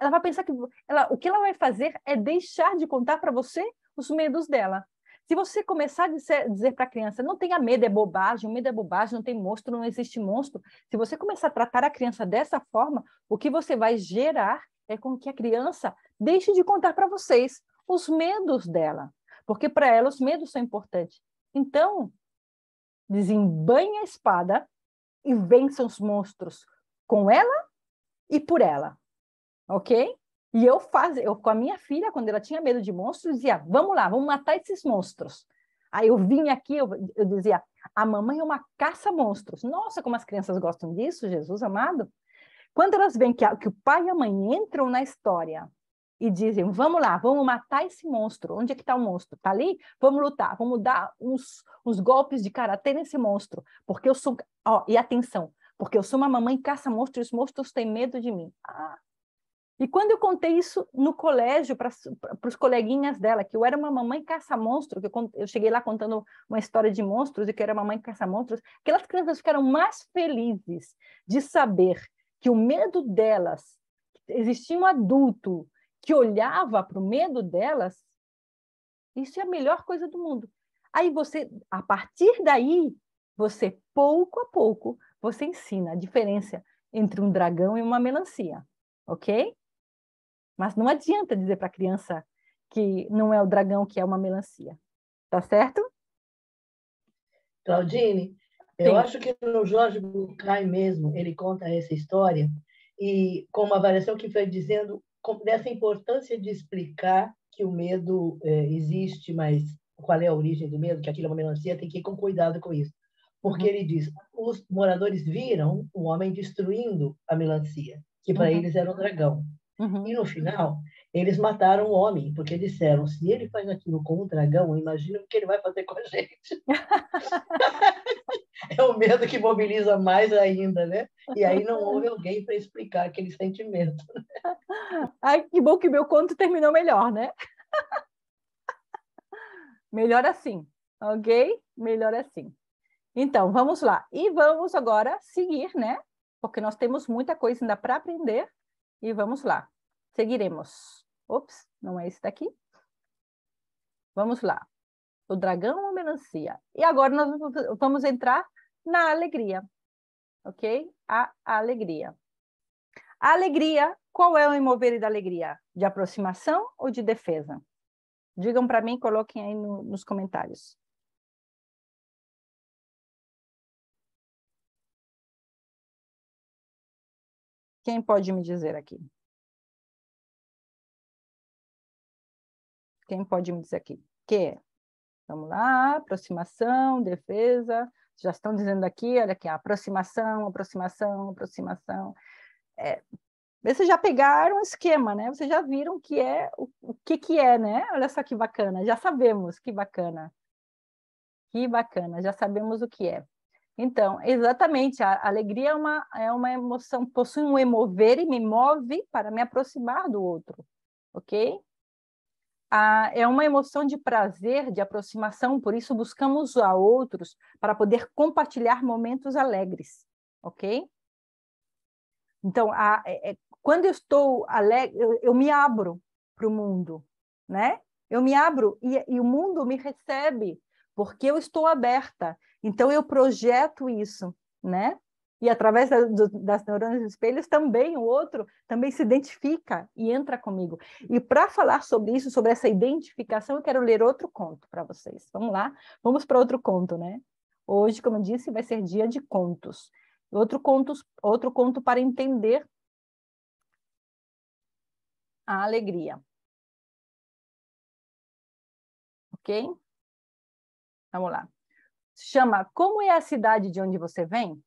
Ela vai pensar que ela, o que ela vai fazer é deixar de contar para você os medos dela. Se você começar a dizer, dizer para a criança, não tenha medo, é bobagem, o medo é bobagem, não tem monstro, não existe monstro. Se você começar a tratar a criança dessa forma, o que você vai gerar é com que a criança deixe de contar para vocês os medos dela, porque para ela os medos são importantes. Então, desembanhe a espada e vença os monstros com ela e por ela, ok? E eu faz, eu com a minha filha, quando ela tinha medo de monstros, dizia: vamos lá, vamos matar esses monstros. Aí eu vinha aqui, eu, eu dizia: a mamãe é uma caça-monstros. Nossa, como as crianças gostam disso, Jesus amado. Quando elas veem que, que o pai e a mãe entram na história e dizem: vamos lá, vamos matar esse monstro. Onde é que está o monstro? Está ali? Vamos lutar, vamos dar uns, uns golpes de karatê nesse monstro, porque eu sou. Ó, e atenção, porque eu sou uma mamãe caça-monstro e os monstros têm medo de mim. Ah. E quando eu contei isso no colégio para os coleguinhas dela, que eu era uma mamãe caça-monstro, que eu, eu, cheguei lá contando uma história de monstros e que eu era mamãe caça-monstros, aquelas crianças ficaram mais felizes de saber que o medo delas existia um adulto que olhava para o medo delas, isso é a melhor coisa do mundo. Aí você, a partir daí, você pouco a pouco, você ensina a diferença entre um dragão e uma melancia, ok? Mas não adianta dizer para a criança que não é o dragão que é uma melancia, tá certo? Claudine, eu acho que no Jorge Bucay mesmo, ele conta essa história, e com uma avaliação que foi dizendo, dessa importância de explicar que o medo é, existe, mas qual é a origem do medo, que aquilo é uma melancia, tem que ir com cuidado com isso. Porque ele diz, os moradores viram o homem destruindo a melancia, que para uhum. eles era um dragão. Uhum. E no final, eles mataram o homem, porque disseram: se ele faz aquilo com um dragão, imagina o que ele vai fazer com a gente. é o medo que mobiliza mais ainda, né? E aí não houve alguém para explicar aquele sentimento. Né? Ai, que bom que meu conto terminou melhor, né? melhor assim, ok? Melhor assim. Então, vamos lá. E vamos agora seguir, né? Porque nós temos muita coisa ainda para aprender. E vamos lá. Seguiremos. Ops, não é esse daqui. Vamos lá. O dragão ou melancia? E agora nós vamos entrar na alegria. Ok? A alegria. A alegria, qual é o envolver da alegria? De aproximação ou de defesa? Digam para mim, coloquem aí no, nos comentários. Quem pode me dizer aqui? Quem pode me dizer aqui? Que é? Vamos lá, aproximação, defesa. Já estão dizendo aqui, olha aqui, aproximação, aproximação, aproximação. É, vocês já pegaram o esquema, né? Vocês já viram que é o, o que que é, né? Olha só que bacana, já sabemos, que bacana. Que bacana, já sabemos o que é. Então, exatamente, a alegria é uma, é uma emoção, possui um emover e me move para me aproximar do outro, ok? ah, é uma emoção de prazer, de aproximação, por isso buscamos a outros para poder compartilhar momentos alegres, ok? Então, a, é, é quando eu estou alegre, eu, eu me abro para o mundo, né? Eu me abro e, e o mundo me recebe, porque eu estou aberta. Então, eu projeto isso, né? e através da, do, das neurônios espelhos também o outro também se identifica e entra comigo. E para falar sobre isso, sobre essa identificação, eu quero ler outro conto para vocês. Vamos lá, vamos para outro conto, né? Hoje, como eu disse, vai ser dia de contos. Outro conto, outro conto para entender a alegria. Ok? Vamos lá. Chama Como é a cidade de onde você vem?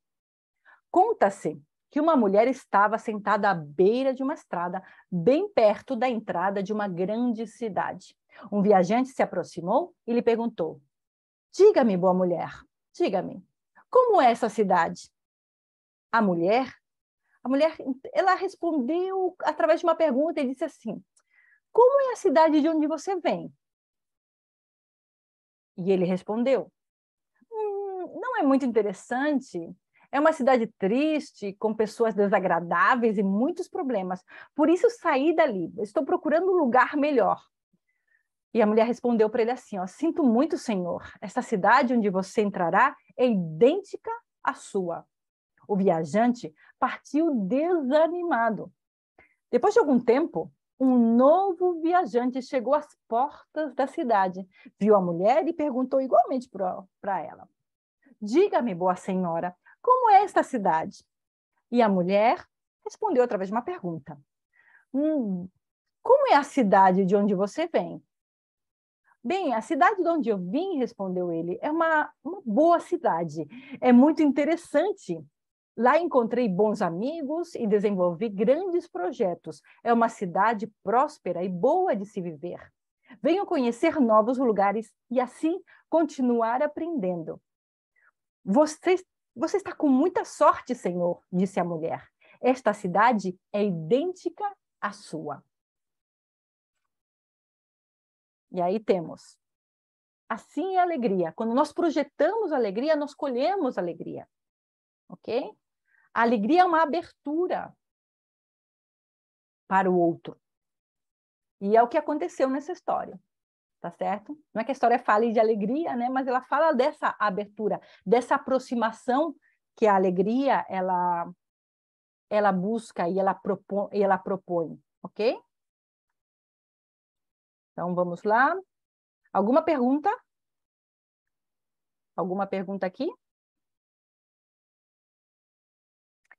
Conta-se que uma mulher estava sentada à beira de uma estrada, bem perto da entrada de uma grande cidade. Um viajante se aproximou e lhe perguntou: Diga-me, boa mulher, diga-me, como é essa cidade? A mulher, a mulher, ela respondeu através de uma pergunta e disse assim: Como é a cidade de onde você vem? E ele respondeu: hum, Não é muito interessante é uma cidade triste, com pessoas desagradáveis e muitos problemas. Por isso saí dali. Estou procurando um lugar melhor. E a mulher respondeu para ele assim: ó, Sinto muito, senhor. Esta cidade onde você entrará é idêntica à sua. O viajante partiu desanimado. Depois de algum tempo, um novo viajante chegou às portas da cidade, viu a mulher e perguntou igualmente para ela: Diga-me, boa senhora, como é esta cidade? E a mulher respondeu através de uma pergunta: hum, Como é a cidade de onde você vem? Bem, a cidade de onde eu vim, respondeu ele, é uma, uma boa cidade, é muito interessante. Lá encontrei bons amigos e desenvolvi grandes projetos. É uma cidade próspera e boa de se viver. Venho conhecer novos lugares e assim continuar aprendendo. Você você está com muita sorte, Senhor, disse a mulher. Esta cidade é idêntica à sua. E aí temos. Assim é a alegria. Quando nós projetamos alegria, nós colhemos alegria. Ok? A alegria é uma abertura para o outro. E é o que aconteceu nessa história tá certo? Não é que a história fale de alegria, né? Mas ela fala dessa abertura, dessa aproximação que a alegria ela ela busca e ela propõe, e ela propõe, ok? Então vamos lá. Alguma pergunta? Alguma pergunta aqui?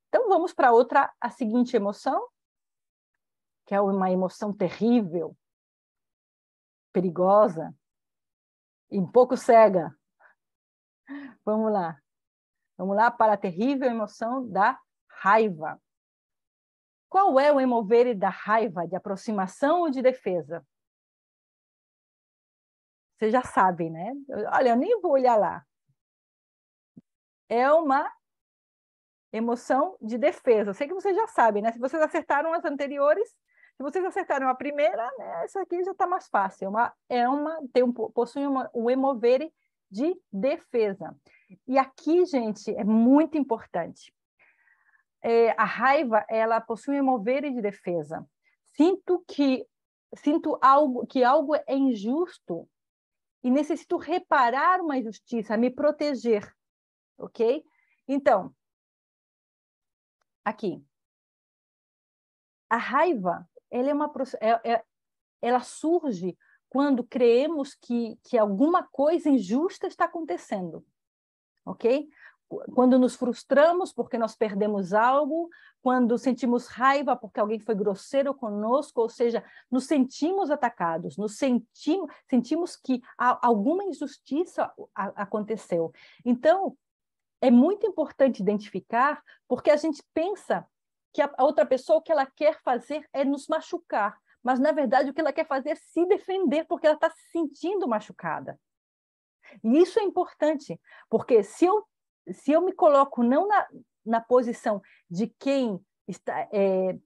Então vamos para outra, a seguinte emoção, que é uma emoção terrível, perigosa e um pouco cega. Vamos lá. Vamos lá para a terrível emoção da raiva. Qual é o emover da raiva, de aproximação ou de defesa? Vocês já sabem, né? Olha, eu nem vou olhar lá. É uma emoção de defesa. Eu sei que vocês já sabem, né? Se vocês acertaram as anteriores, se vocês acertaram a primeira, né, essa aqui já está mais fácil. É uma, é uma, tem um, possui uma, um emovere de defesa. E aqui, gente, é muito importante. É, a raiva, ela possui um emovere de defesa. Sinto que sinto algo que algo é injusto e necessito reparar uma injustiça, me proteger, ok? Então, aqui, a raiva ela, é uma, é, é, ela surge quando creemos que, que alguma coisa injusta está acontecendo, ok? Quando nos frustramos porque nós perdemos algo, quando sentimos raiva porque alguém foi grosseiro conosco, ou seja, nos sentimos atacados, nos sentimos, sentimos que alguma injustiça aconteceu. Então, é muito importante identificar, porque a gente pensa que a outra pessoa o que ela quer fazer é nos machucar, mas na verdade o que ela quer fazer é se defender porque ela está se sentindo machucada. E isso é importante, porque se eu se eu me coloco não na, na posição de quem está é,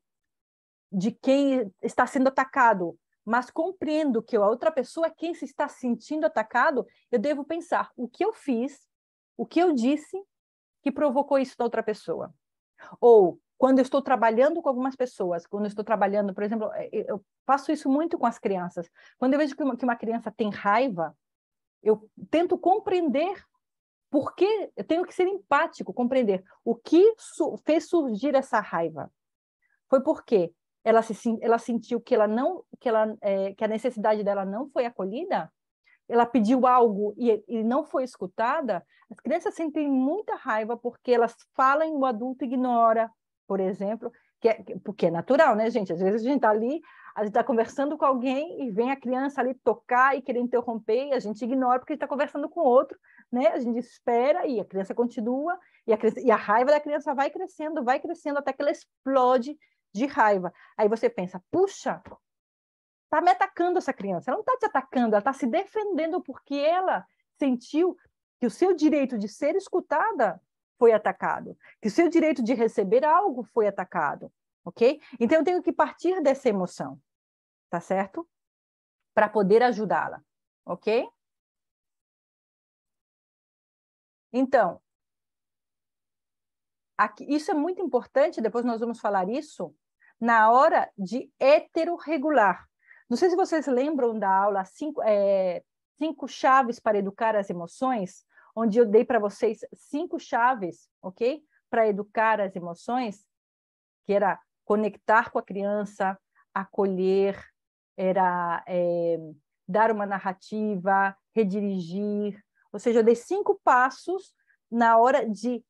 de quem está sendo atacado, mas compreendo que a outra pessoa é quem se está sentindo atacado, eu devo pensar o que eu fiz, o que eu disse que provocou isso da outra pessoa. Ou quando eu estou trabalhando com algumas pessoas, quando eu estou trabalhando, por exemplo, é, eu faço isso muito com as crianças. Quando eu vejo que uma, que uma criança tem raiva, eu tento compreender por que, eu tenho que ser empático, compreender o que su fez surgir essa raiva. Foi porque ela, se, ela sentiu que ela não, que ela, é, que a necessidade dela não foi acolhida, ela pediu algo e, e, não foi escutada, as crianças sentem muita raiva porque elas falam e o adulto ignora, por exemplo, que é, porque é natural, né, gente? Às vezes a gente está ali, a gente está conversando com alguém e vem a criança ali tocar e querer interromper, e a gente ignora porque está conversando com outro, né? A gente espera e a criança continua, e a, criança, e a raiva da criança vai crescendo, vai crescendo até que ela explode de raiva. Aí você pensa, puxa, está me atacando essa criança. Ela não está te atacando, ela está se defendendo porque ela sentiu que o seu direito de ser escutada foi atacado, que o seu direito de receber algo foi atacado, ok? Então eu tenho que partir dessa emoção, tá certo? Para poder ajudá-la, ok? Então, aqui, isso é muito importante, depois nós vamos falar isso, na hora de heterorregular. Não sei se vocês lembram da aula cinco, é, cinco chaves para educar as emoções, onde eu dei para vocês cinco chaves, ok? Para educar as emoções, que era conectar com a criança, acolher, era é, dar uma narrativa, redirigir. Ou seja, eu dei cinco passos na hora de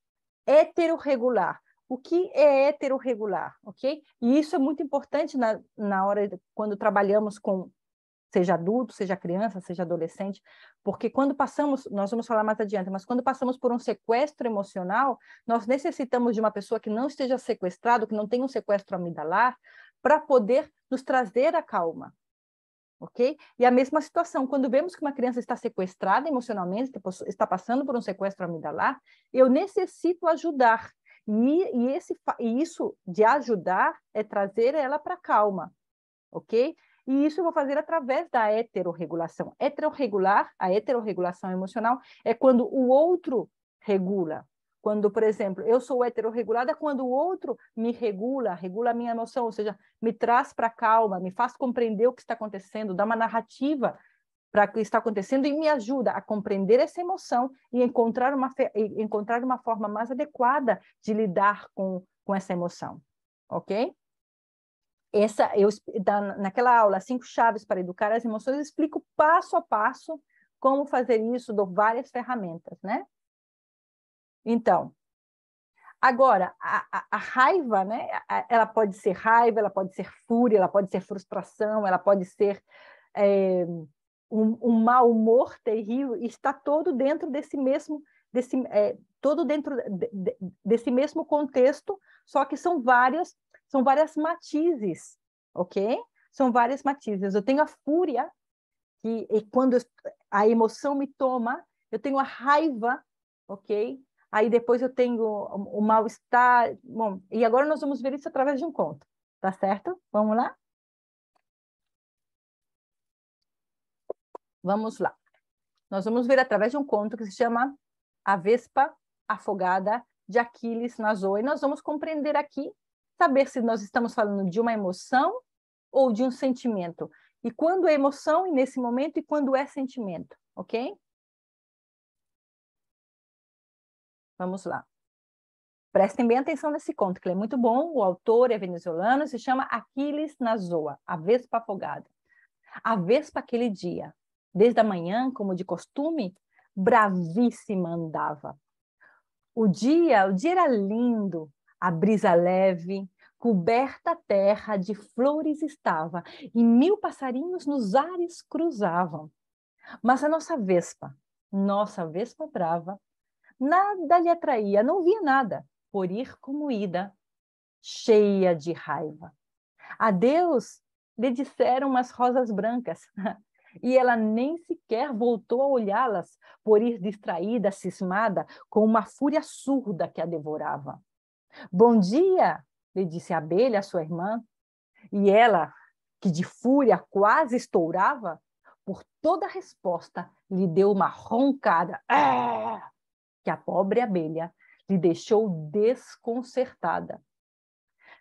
heterorregular. O que é heterorregular, ok? E isso é muito importante na, na hora, quando trabalhamos com seja adulto, seja criança, seja adolescente, porque quando passamos, nós vamos falar mais adiante, mas quando passamos por um sequestro emocional, nós necessitamos de uma pessoa que não esteja sequestrado, que não tenha um sequestro amidalar, para poder nos trazer a calma. Ok? E a mesma situação, quando vemos que uma criança está sequestrada emocionalmente, está passando por um sequestro amidalar, eu necessito ajudar. E, e, esse, e isso de ajudar é trazer ela para calma, ok? E isso eu vou fazer através da heterorregulação. Heterorregular, a heterorregulação emocional, é quando o outro regula. Quando, por exemplo, eu sou heterorregulada, quando o outro me regula, regula a minha emoção, ou seja, me traz para calma, me faz compreender o que está acontecendo, dá uma narrativa para o que está acontecendo e me ajuda a compreender essa emoção e encontrar uma, encontrar uma forma mais adequada de lidar com, com essa emoção, ok? essa eu da, naquela aula cinco chaves para educar as emoções eu explico passo a passo como fazer isso dou várias ferramentas né então agora a, a, a raiva né ela pode ser raiva ela pode ser fúria ela pode ser frustração ela pode ser é, um, um mau humor terrível está todo dentro desse mesmo desse é, todo dentro de, de, desse mesmo contexto só que são várias são várias matizes, ok? São várias matizes. Eu tenho a fúria, que e quando a emoção me toma, eu tenho a raiva, ok? Aí depois eu tenho o, o mal-estar. Bom, e agora nós vamos ver isso através de um conto, tá certo? Vamos lá? Vamos lá. Nós vamos ver através de um conto que se chama A Vespa Afogada de Aquiles na Zoe. E nós vamos compreender aqui saber se nós estamos falando de uma emoção ou de um sentimento. E quando é emoção nesse momento e quando é sentimento, ok? Vamos lá. Prestem bem atenção nesse conto, que ele é muito bom. O autor é venezuelano, se chama Aquiles Nazoa, a Vespa Afogada. A Vespa aquele dia, desde a manhã, como de costume, bravíssima andava. O dia, o dia era lindo, a brisa leve, coberta a terra de flores estava, e mil passarinhos nos ares cruzavam. Mas a nossa vespa, nossa vespa brava, nada lhe atraía, não via nada, por ir como ida, cheia de raiva. Adeus, lhe disseram as rosas brancas, e ela nem sequer voltou a olhá-las, por ir distraída, cismada, com uma fúria surda que a devorava. Bom dia, lhe disse a abelha, sua irmã. E ela, que de fúria quase estourava, por toda a resposta lhe deu uma roncada ah! que a pobre abelha lhe deixou desconcertada.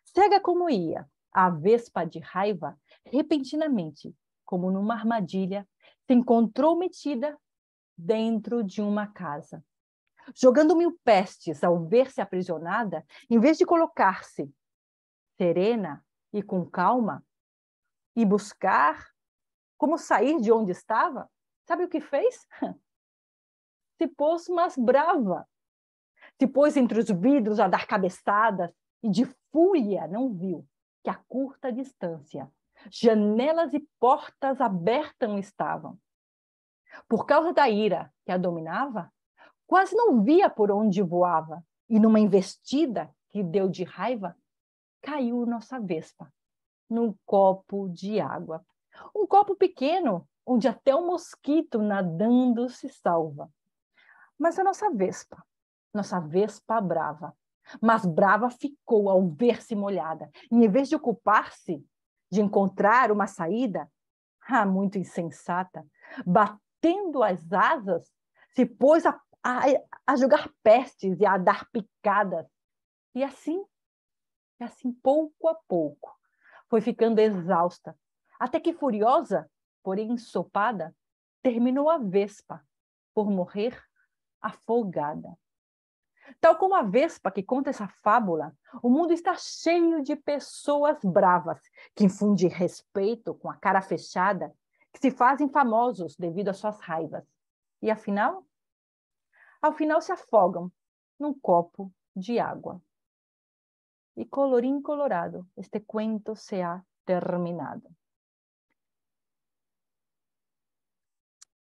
Cega como ia, a vespa de raiva, repentinamente, como numa armadilha, se encontrou metida dentro de uma casa jogando-me o pestes ao ver-se aprisionada, em vez de colocar-se serena e com calma e buscar como sair de onde estava, sabe o que fez? Se pôs mais brava, se pôs entre os vidros a dar cabeçadas e de fúria não viu que a curta distância janelas e portas abertas estavam. Por causa da ira que a dominava, quase não via por onde voava, e numa investida que deu de raiva, caiu nossa vespa num copo de água. Um copo pequeno, onde até o um mosquito nadando se salva. Mas a nossa vespa, nossa vespa brava, mas brava ficou ao ver-se molhada, e em vez de ocupar-se de encontrar uma saída, ah, muito insensata, batendo as asas, se pôs a a, a julgar pestes e a dar picadas. E assim, e assim, pouco a pouco, foi ficando exausta, até que furiosa, porém ensopada, terminou a vespa, por morrer afogada. Tal como a Vespa que conta essa fábula, o mundo está cheio de pessoas bravas que infundem respeito com a cara fechada, que se fazem famosos devido às suas raivas. E afinal, ao final se afogam num copo de água. E colorim colorado, este cuento se ha terminado.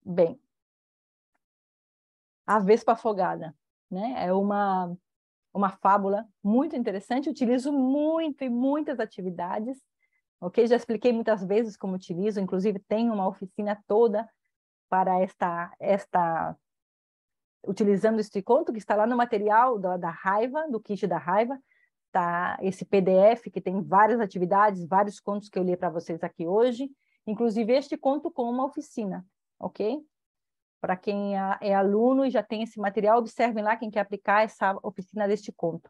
Bem, a Vespa Afogada, né? É uma uma fábula muito interessante, utilizo muito e muitas atividades, ok? Já expliquei muitas vezes como utilizo, inclusive tem uma oficina toda para esta, esta utilizando este conto que está lá no material da, da raiva, do kit da raiva, tá? Esse PDF que tem várias atividades, vários contos que eu li para vocês aqui hoje, inclusive este conto com uma oficina, ok? Para quem é, é aluno e já tem esse material, observem lá quem quer aplicar essa oficina deste conto.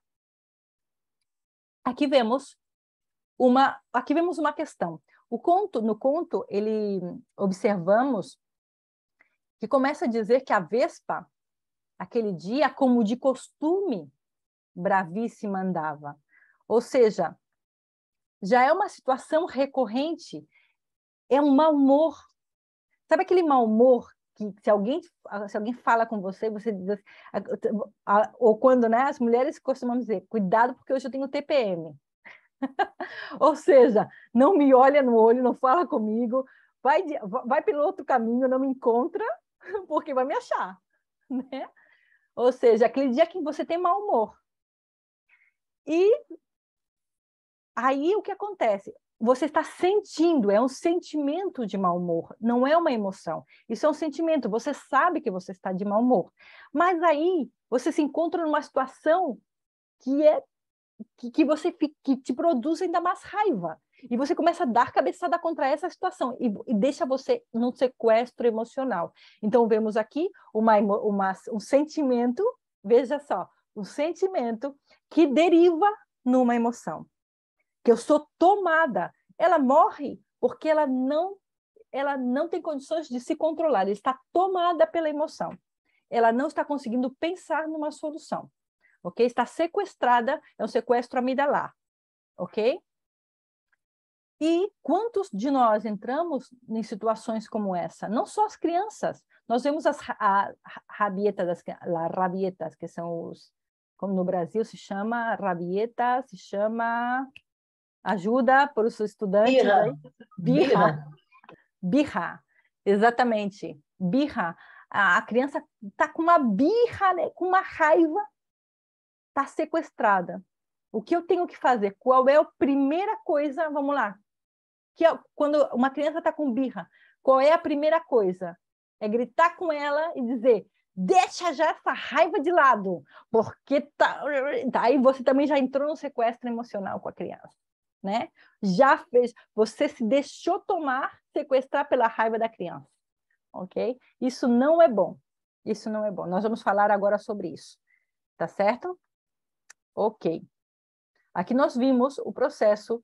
Aqui vemos uma, aqui vemos uma questão. O conto, no conto, ele observamos que começa a dizer que a Vespa aquele dia, como de costume, Bravíssima andava. Ou seja, já é uma situação recorrente, é um mau humor. Sabe aquele mau humor que se alguém, se alguém fala com você, você diz ou quando, né, as mulheres costumam dizer, cuidado porque hoje eu tenho TPM. ou seja, não me olha no olho, não fala comigo, vai, vai pelo outro caminho, não me encontra, porque vai me achar, né? Ou seja, aquele dia que você tem mau humor. E aí o que acontece? Você está sentindo, é um sentimento de mau humor, não é uma emoção. Isso é um sentimento, você sabe que você está de mau humor. Mas aí você se encontra numa situação que é que, que você que te produz ainda mais raiva. E você começa a dar cabeçada contra essa situação e, e deixa você num sequestro emocional. Então, vemos aqui uma, uma, um sentimento, veja só, um sentimento que deriva numa emoção. Que eu sou tomada. Ela morre porque ela não ela não tem condições de se controlar, ela está tomada pela emoção. Ela não está conseguindo pensar numa solução. OK? Está sequestrada, é um sequestro amidalar. OK? E quantos de nós entramos em situações como essa? Não só as crianças. Nós vemos as a, a rabieta das la rabietas, que são os como no Brasil se chama rabieta, se chama ajuda para os estudantes. Birra. Né? Birra. Birra. Birra. Exatamente. Birra. A, a criança está com uma birra, né? com uma raiva, está sequestrada. O que eu tenho que fazer? Qual é a primeira coisa? Vamos lá, que é quando uma criança está com birra, qual é a primeira coisa? É gritar com ela e dizer: deixa já essa raiva de lado, porque tá... aí você também já entrou no sequestro emocional com a criança, né? Já fez, você se deixou tomar, sequestrar pela raiva da criança, ok? Isso não é bom, isso não é bom. Nós vamos falar agora sobre isso, tá certo? Ok. Aqui nós vimos o processo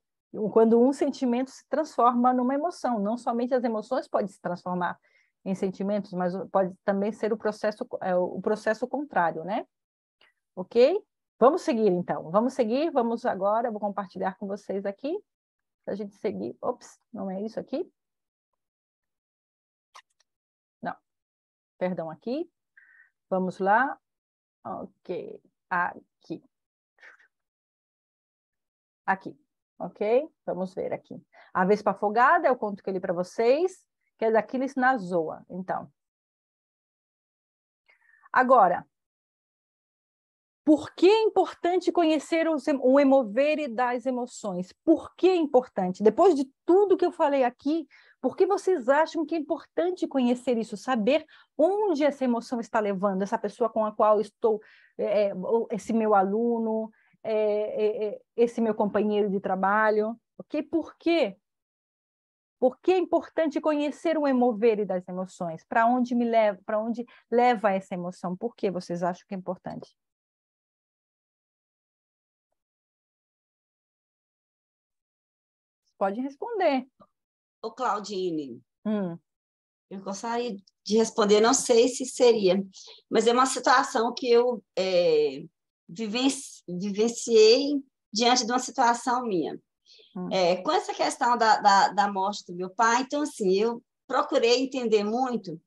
quando um sentimento se transforma numa emoção. Não somente as emoções podem se transformar em sentimentos, mas pode também ser o processo, é, o processo contrário, né? Ok? Vamos seguir, então. Vamos seguir, vamos agora, vou compartilhar com vocês aqui, para a gente seguir. Ops, não é isso aqui? Não. Perdão aqui. Vamos lá. Ok. Aqui. Aqui ok? Vamos ver aqui. A Vespa Afogada, eu é conto que ele para vocês, que é daqueles na Nazoa, então. Agora, por que é importante conhecer o emover e das emoções? Por que é importante? Depois de tudo que eu falei aqui, por que vocês acham que é importante conhecer isso, saber onde essa emoção está levando essa pessoa com a qual estou, é, é esse meu aluno, é, é, é, esse meu companheiro de trabalho, ok? Por quê? Porque é importante conhecer o emover e das emoções. Para onde me leva? Para onde leva essa emoção? Por que vocês acham que é importante? Pode responder. Ô, Claudine, hum. eu gostaria de responder, não sei se seria, mas é uma situação que eu é, vivenciei diante de uma situação minha. Hum. É, com essa questão da, da, da, morte do meu pai, então, assim, eu procurei entender muito.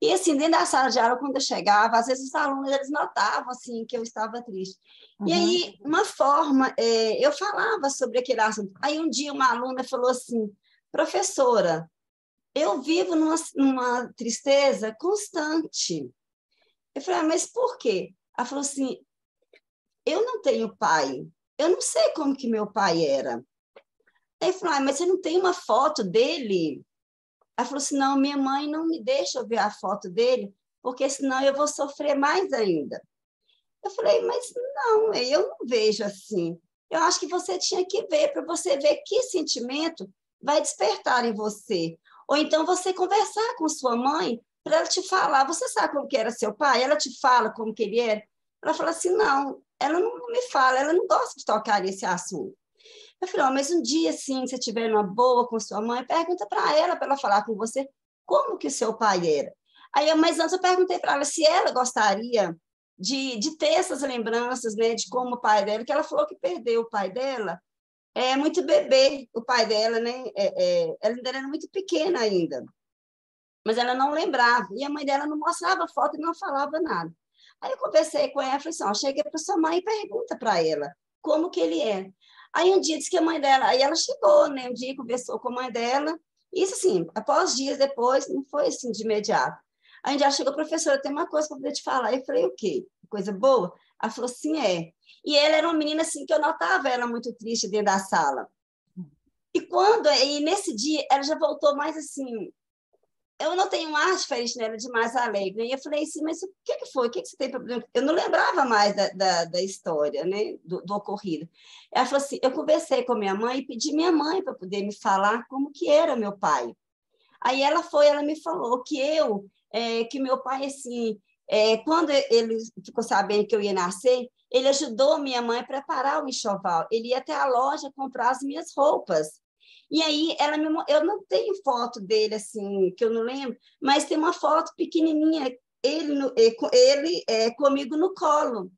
E, assim, dentro da sala de aula, quando eu chegava, às vezes os alunos, eles notavam, assim, que eu estava triste. Uhum. E aí, uma forma, é, eu falava sobre aquele assunto. Aí, um dia, uma aluna falou assim, professora, eu vivo numa, numa tristeza constante. Eu falei, ah, mas por quê? Ela falou assim, eu não tenho pai, eu não sei como que meu pai era. Ele falou, ah, mas você não tem uma foto dele? Ela falou assim, não, minha mãe não me deixa ver a foto dele, porque senão eu vou sofrer mais ainda. Eu falei, mas não, eu não vejo assim. Eu acho que você tinha que ver, para você ver que sentimento vai despertar em você. Ou então você conversar com sua mãe para ela te falar. Você sabe como que era seu pai? Ela te fala como que ele era? Ela fala assim, não, ela não me fala, ela não gosta de tocar nesse assunto. Eu falei, oh, mas um dia, assim, você tiver uma boa com sua mãe, pergunta para ela, para ela falar com você, como que o seu pai era. Aí, mas antes eu perguntei para ela se ela gostaria de, de ter essas lembranças, né, de como o pai dela, que ela falou que perdeu o pai dela, é muito bebê, o pai dela, né, é, é, ela ainda era muito pequena ainda, mas ela não lembrava, e a mãe dela não mostrava foto e não falava nada. Aí eu conversei com ela, falei assim, ó, chega para sua mãe e pergunta para ela como que ele é. Aí um dia disse que a mãe dela, aí ela chegou, né, um dia conversou com a mãe dela, isso assim, após dias depois, não foi assim de imediato. Aí já chegou, professora, tem uma coisa para poder te falar. Eu falei, o quê? Coisa boa? Ela falou, sim, é. E ela era uma menina assim que eu notava ela muito triste dentro da sala. E quando, e nesse dia, ela já voltou mais assim, eu não tenho ar diferente, não né? era de mais alegre. E eu falei assim, mas o que, que foi? O que, que você tem problema? Eu não lembrava mais da, da, da história, né? Do, do, ocorrido. Ela falou assim, eu conversei com a minha mãe e pedi minha mãe para poder me falar como que era meu pai. Aí ela foi, ela me falou que eu, é, que meu pai, assim, é, quando ele ficou sabendo que eu ia nascer, ele ajudou minha mãe a preparar o enxoval. Ele ia até a loja comprar as minhas roupas. E aí ela me, eu não tenho foto dele assim, que eu não lembro, mas tem uma foto pequenininha ele no, eh, ele é, comigo no colo.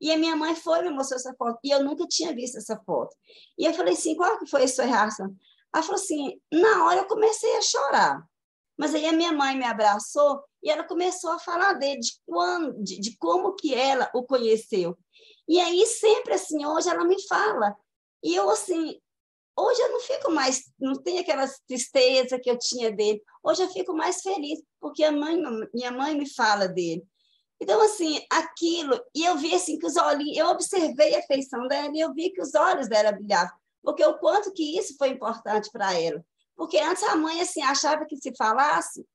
E a minha mãe foi me mostrou essa foto e eu nunca tinha visto essa foto. E eu falei assim, qual que foi a sua reação? Ela falou assim, na hora eu comecei a chorar. Mas aí a minha mãe me abraçou e ela começou a falar dele, de, quando, de, de, como que ela o conheceu. E aí sempre assim, hoje ela me fala. E eu assim, Hoje eu não fico mais, não tenho aquela tristeza que eu tinha dele. Hoje eu fico mais feliz, porque a mãe, minha mãe me fala dele. Então, assim, aquilo, e eu vi assim que os olhinhos, eu observei a feição dela e eu vi que os olhos dela brilhavam, porque o quanto que isso foi importante para ela. Porque antes a mãe, assim, achava que se falasse,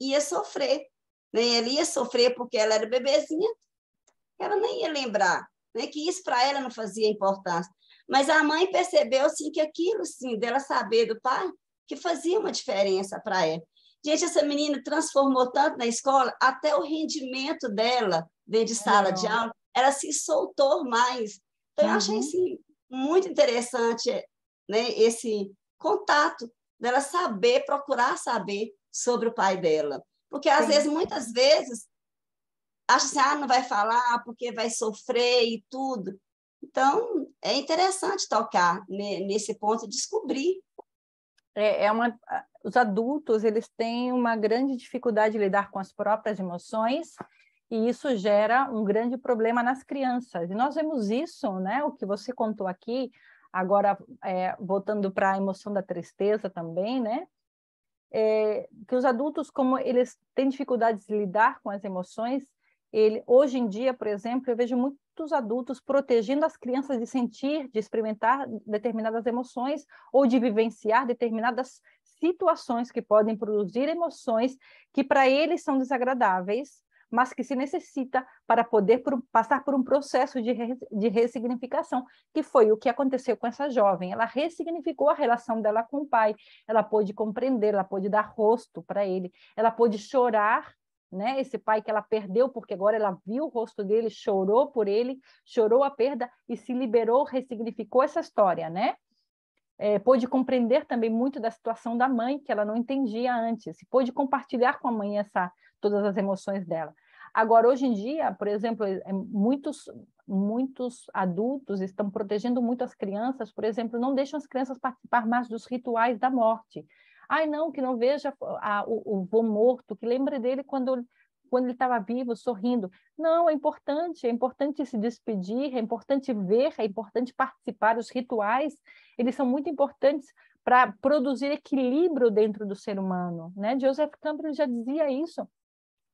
ia sofrer, né? Ela ia sofrer porque ela era bebezinha, ela nem ia lembrar, né? Que isso para ela não fazia importância. Mas a mãe percebeu sim que aquilo sim dela saber do pai que fazia uma diferença para ela. Gente, essa menina transformou tanto na escola, até o rendimento dela dentro de sala é. de aula, ela se soltou mais. Então, uhum. eu achei uhum. assim, muito interessante né, esse contato dela saber, procurar saber sobre o pai dela. Porque, às Sim. vezes, muitas vezes, acha assim, ah, não vai falar porque vai sofrer e tudo. Então, é interessante tocar nesse ponto e descobrir. É, é uma, os adultos eles têm uma grande dificuldade de lidar com as próprias emoções e isso gera um grande problema nas crianças. E nós vemos isso, né? O que você contou aqui, agora é, voltando para a emoção da tristeza também, né? É, que os adultos, como eles têm dificuldades de lidar com as emoções, ele, hoje em dia, por exemplo, eu vejo muitos adultos protegendo as crianças de sentir, de experimentar determinadas emoções ou de vivenciar determinadas situações que podem produzir emoções que para eles são desagradáveis, mas que se necessita para poder por, passar por um processo de, re, de ressignificação, que foi o que aconteceu com essa jovem. Ela ressignificou a relação dela com o pai, ela pôde compreender, ela pôde dar rosto para ele, ela pôde chorar né? Esse pai que ela perdeu porque agora ela viu o rosto dele, chorou por ele, chorou a perda e se liberou, ressignificou essa história, né? É, pôde compreender também muito da situação da mãe que ela não entendia antes, e pôde compartilhar com a mãe essa todas as emoções dela. Agora, hoje em dia, por exemplo, é, é muitos, muitos adultos estão protegendo muito as crianças, por exemplo, não deixam as crianças participar mais dos rituais da morte. Ai, não, que não veja a, o, o vô morto, que lembre dele quando, quando ele estava vivo, sorrindo. Não, é importante, é importante se despedir, é importante ver, é importante participar. Os rituais, eles são muito importantes para produzir equilíbrio dentro do ser humano, né? Joseph Campbell já dizia isso,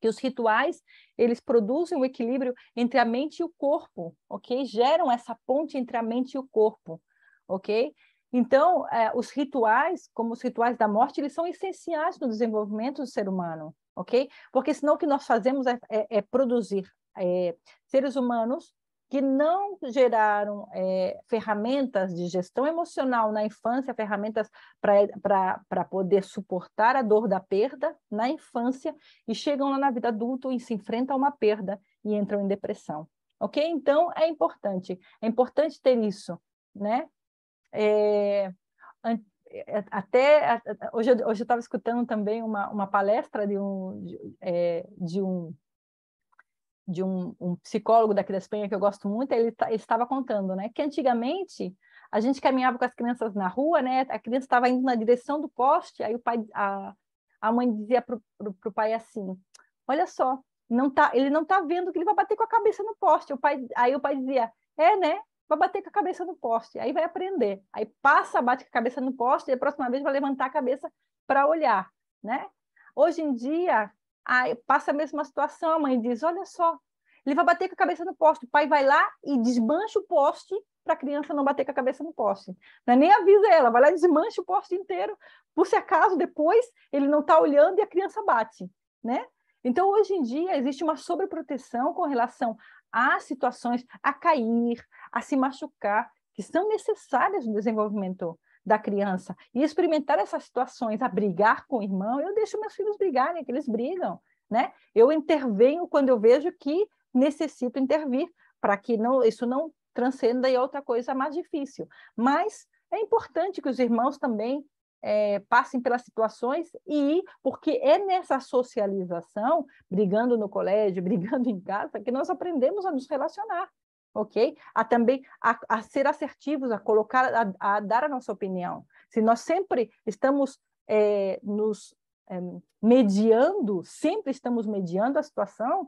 que os rituais, eles produzem o um equilíbrio entre a mente e o corpo, ok? Geram essa ponte entre a mente e o corpo, ok? Então, eh, os rituais, como os rituais da morte, eles são essenciais no desenvolvimento do ser humano, ok? Porque senão o que nós fazemos é, é, é produzir é, seres humanos que não geraram é, ferramentas de gestão emocional na infância, ferramentas para poder suportar a dor da perda na infância e chegam lá na vida adulta e se enfrentam a uma perda e entram em depressão, ok? Então, é importante, é importante ter isso, né? É, é, até hoje, hoje eu estava escutando também uma, uma palestra de um de, é, de um de um, um, psicólogo daqui da Espanha que eu gosto muito, ele, tá, ele, estava contando, né, que antigamente a gente caminhava com as crianças na rua, né, a criança estava indo na direção do poste, aí o pai, a, a mãe dizia para o pai assim, olha só, não tá, ele não tá vendo que ele vai bater com a cabeça no poste, o pai, aí o pai dizia, é, né, vai bater com a cabeça no poste, aí vai aprender. Aí passa, bate com a cabeça no poste e a próxima vez vai levantar a cabeça para olhar, né? Hoje em dia, passa a mesma situação, a mãe diz: "Olha só, ele vai bater com a cabeça no poste". O pai vai lá e desmancha o poste para a criança não bater com a cabeça no poste. Não é nem avisa ela, vai lá e desmancha o poste inteiro, por se acaso depois ele não está olhando e a criança bate, né? Então, hoje em dia, existe uma sobreproteção com relação a situações, a cair, a se machucar, que são necessárias no desenvolvimento da criança. E experimentar essas situações, a brigar com o irmão, eu deixo meus filhos brigarem, que eles brigam, né? Eu intervenho quando eu vejo que necessito intervir, para que não, isso não transcenda e outra coisa mais difícil. Mas é importante que os irmãos também é, passem pelas situações e porque é nessa socialização, brigando no colégio, brigando em casa, que nós aprendemos a nos relacionar ok? A também a, a ser assertivos, a colocar, a, a, dar a nossa opinião. Se nós sempre estamos é, nos é, mediando, sempre estamos mediando a situação,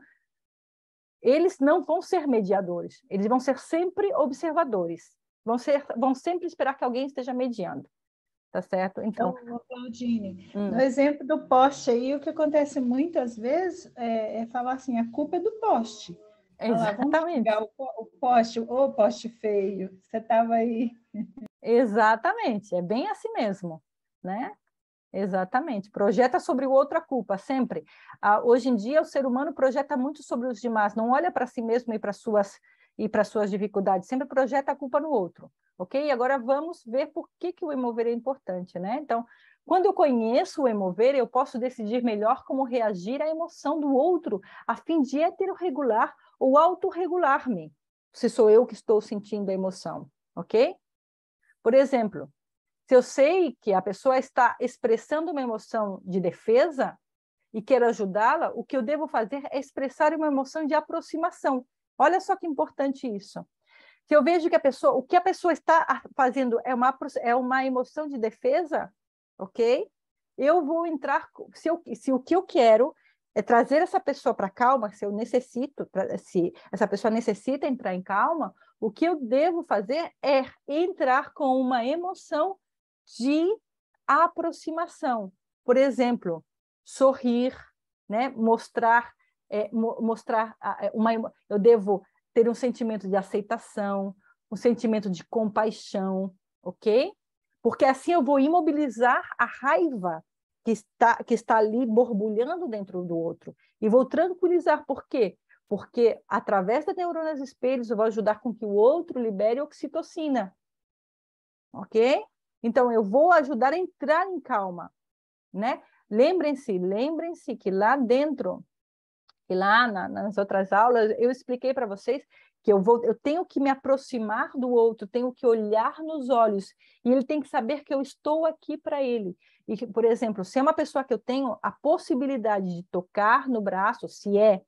eles não vão ser mediadores, eles vão ser sempre observadores, vão, ser, vão sempre esperar que alguém esteja mediando. Tá certo? Então, então Claudine, hum. no exemplo do poste aí, o que acontece muitas vezes é, é falar assim, a culpa é do poste. Exatamente. o, o poste, o poste feio, você estava aí. Exatamente, é bem assim mesmo, né? Exatamente. Projeta sobre o outro a culpa, sempre. Ah, hoje em dia, o ser humano projeta muito sobre os demais, não olha para si mesmo e para suas e para suas dificuldades, sempre projeta a culpa no outro, ok? Agora vamos ver por que, que o emover é importante, né? Então, quando eu conheço o emover, eu posso decidir melhor como reagir à emoção do outro, a fim de heterorregular ou autorregular-me, se sou eu que estou sentindo a emoção, ok? Por exemplo, se eu sei que a pessoa está expressando uma emoção de defesa e quero ajudá-la, o que eu devo fazer é expressar uma emoção de aproximação. Olha só que importante isso. Se eu vejo que a pessoa, o que a pessoa está fazendo é uma, é uma emoção de defesa, ok? Eu vou entrar, se, eu, se o que eu quero é trazer essa pessoa para calma, se eu necessito, se essa pessoa necessita entrar em calma, o que eu devo fazer é entrar com uma emoção de aproximação. Por exemplo, sorrir, né? mostrar, é, mo mostrar é, uma, eu devo ter um sentimento de aceitação, um sentimento de compaixão, ok? porque assim eu vou imobilizar a raiva que está, que está ali borbulhando dentro do outro e vou tranquilizar. Por quê? Porque através das neurona espelhos eu vou ajudar com que o outro libere oxitocina. Ok? Então eu vou ajudar a entrar em calma, né? Lembrem-se, lembrem-se que lá dentro, e lá na, nas outras aulas eu expliquei para vocês que eu vou, eu tenho que me aproximar do outro, tenho que olhar nos olhos e ele tem que saber que eu estou aqui para ele. E que, por exemplo, se é uma pessoa que eu tenho a possibilidade de tocar no braço, se é,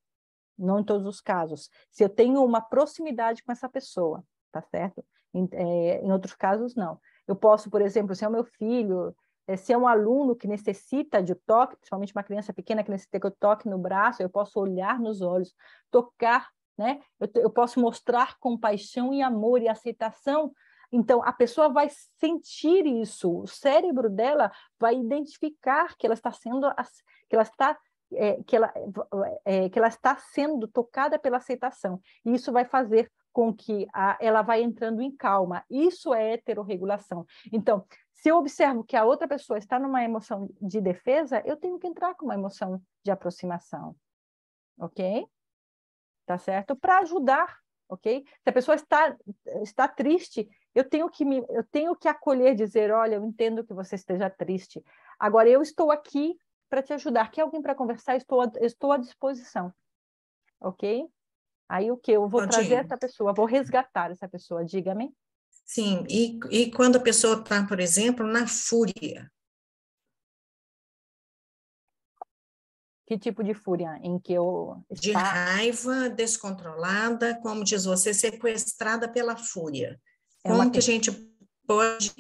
não em todos os casos, se eu tenho uma proximidade com essa pessoa, tá certo? Em, é, em outros casos não. Eu posso, por exemplo, se é o meu filho, é, se é um aluno que necessita de toque, principalmente uma criança pequena que necessita que eu toque no braço, eu posso olhar nos olhos, tocar né? Eu, eu posso mostrar compaixão e amor e aceitação. Então, a pessoa vai sentir isso, o cérebro dela vai identificar que ela está sendo, que ela está é, que, ela, é, é, que ela está sendo tocada pela aceitação. E isso vai fazer com que a, ela vai entrando em calma. Isso é heterorregulação. Então, se eu observo que a outra pessoa está numa emoção de defesa, eu tenho que entrar com uma emoção de aproximação. Ok? tá certo? Para ajudar, ok? Se a pessoa está, está triste, eu tenho que me, eu tenho que acolher, dizer, olha, eu entendo que você esteja triste. Agora eu estou aqui para te ajudar. Quer alguém para conversar? Estou, estou à disposição, ok? Aí o que? Eu vou trazer essa pessoa, vou resgatar essa pessoa. Diga-me. Sim, e, e quando a pessoa está, por exemplo, na fúria, Que tipo de fúria em que eu De raiva descontrolada, como diz você, sequestrada pela fúria. É como que a gente pode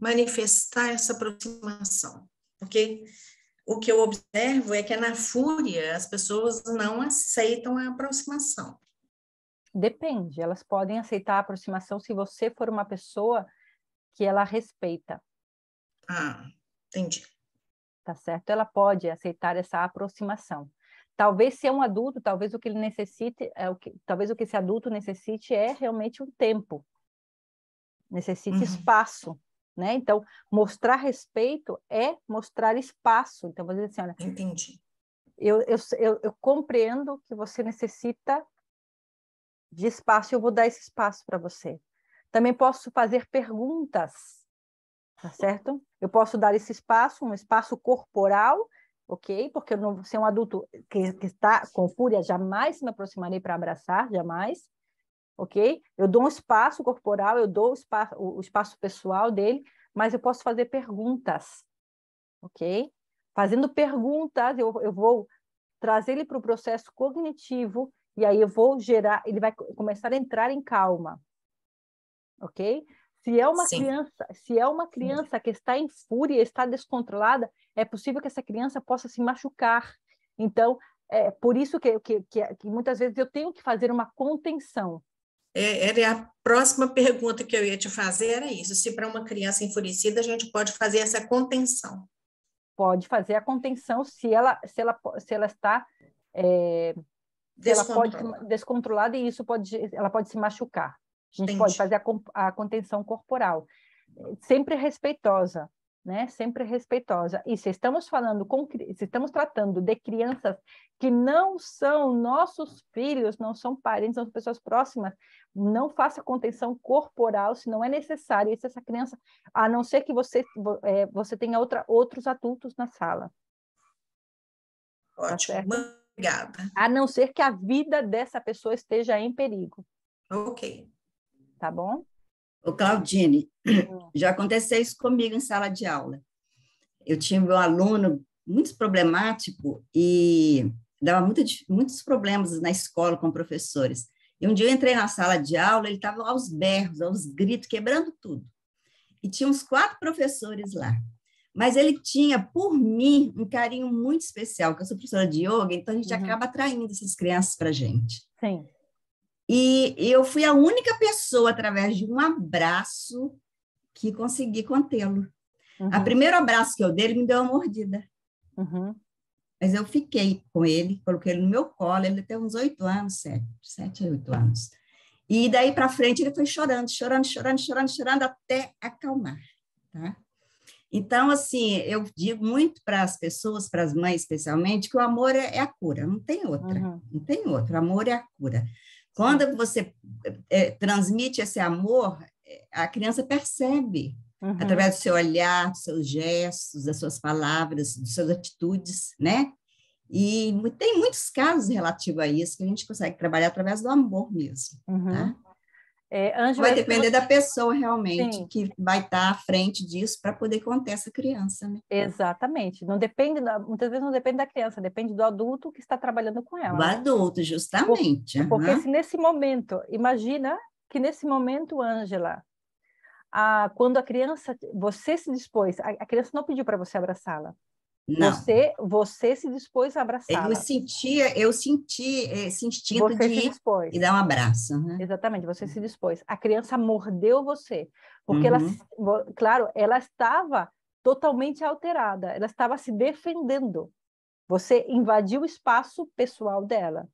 manifestar essa aproximação? Porque o que eu observo é que é na fúria as pessoas não aceitam a aproximação. Depende, elas podem aceitar a aproximação se você for uma pessoa que ela respeita. Ah, entendi tá certo? Ela pode aceitar essa aproximação. Talvez se é um adulto, talvez o que ele necessite, é o que, talvez o que esse adulto necessite é realmente um tempo, necessite uhum. espaço, né? Então, mostrar respeito é mostrar espaço. Então, você diz assim, olha, entendi. Eu, eu, eu, eu compreendo que você necessita de espaço, eu vou dar esse espaço para você. Também posso fazer perguntas, tá certo? Eu posso dar esse espaço, um espaço corporal, ok? Porque eu não vou ser um adulto que, que está com fúria, jamais me aproximarei para abraçar, jamais, ok? Eu dou um espaço corporal, eu dou o espaço, o espaço pessoal dele, mas eu posso fazer perguntas, ok? Fazendo perguntas, eu, eu vou trazer ele para o processo cognitivo e aí eu vou gerar, ele vai começar a entrar em calma, ok? Se é uma Sim. criança, se é uma criança que está em fúria, está descontrolada, é possível que essa criança possa se machucar. Então, é por isso que, que, que, que muitas vezes eu tenho que fazer uma contenção. É, era a próxima pergunta que eu ia te fazer era isso. Se para uma criança enfurecida a gente pode fazer essa contenção? Pode fazer a contenção se ela se ela se ela está é, se ela pode descontrolada e isso pode ela pode se machucar. A gente Entendi. pode fazer a, a contenção corporal, sempre respeitosa, né? Sempre respeitosa. E se estamos falando com, se estamos tratando de crianças que não são nossos filhos, não são parentes, não são pessoas próximas, não faça contenção corporal se não é necessário. E se essa criança, a não ser que você é, você tenha outra, outros adultos na sala. Tá Ótimo, tá obrigada. A não ser que a vida dessa pessoa esteja em perigo. Ok tá bom? Ô, Claudine, hum. já aconteceu isso comigo em sala de aula. Eu tinha um aluno muito problemático e dava muito, muitos problemas na escola com professores. E um dia eu entrei na sala de aula, ele estava aos berros, aos gritos, quebrando tudo. E tinha uns quatro professores lá. Mas ele tinha, por mim, um carinho muito especial, porque eu sou professora de yoga, então a gente uhum. acaba atraindo essas crianças para a gente. Sim. E eu fui a única pessoa, através de um abraço, que consegui contê-lo. Uhum. A primeiro abraço que eu dei, ele me deu uma mordida. Uhum. Mas eu fiquei com ele, coloquei ele no meu colo, ele tem uns oito anos, sete, sete oito anos. E daí para frente ele foi chorando, chorando, chorando, chorando, chorando até acalmar, tá? Então, assim, eu digo muito para as pessoas, para as mães especialmente, que o amor é, é a cura, não tem outra, uhum. não tem outra, amor é a cura. Quando você é, transmite esse amor, é, a criança percebe uhum. através do seu olhar, dos seus gestos, das suas palavras, das suas atitudes, né? E tem muitos casos relativos a isso que a gente consegue trabalhar através do amor mesmo. Uhum. Tá? É, Angela, vai depender da pessoa realmente Sim. que vai estar à frente disso para poder conter essa criança, né? Exatamente. Não depende muitas vezes não depende da criança, depende do adulto que está trabalhando com ela. Do né? adulto, justamente. Por, uhum. Porque se nesse momento, imagina que nesse momento, Ângela, quando a criança, você se dispôs, a, a criança não pediu para você abraçá-la, não. Você, você se dispôs a abraçar. Eu sentia, eu senti esse instinto você de dispôs. e dar um abraço. Né? Exatamente, você se dispôs. A criança mordeu você, porque uhum. ela, claro, ela estava totalmente alterada, ela estava se defendendo. Você invadiu o espaço pessoal dela,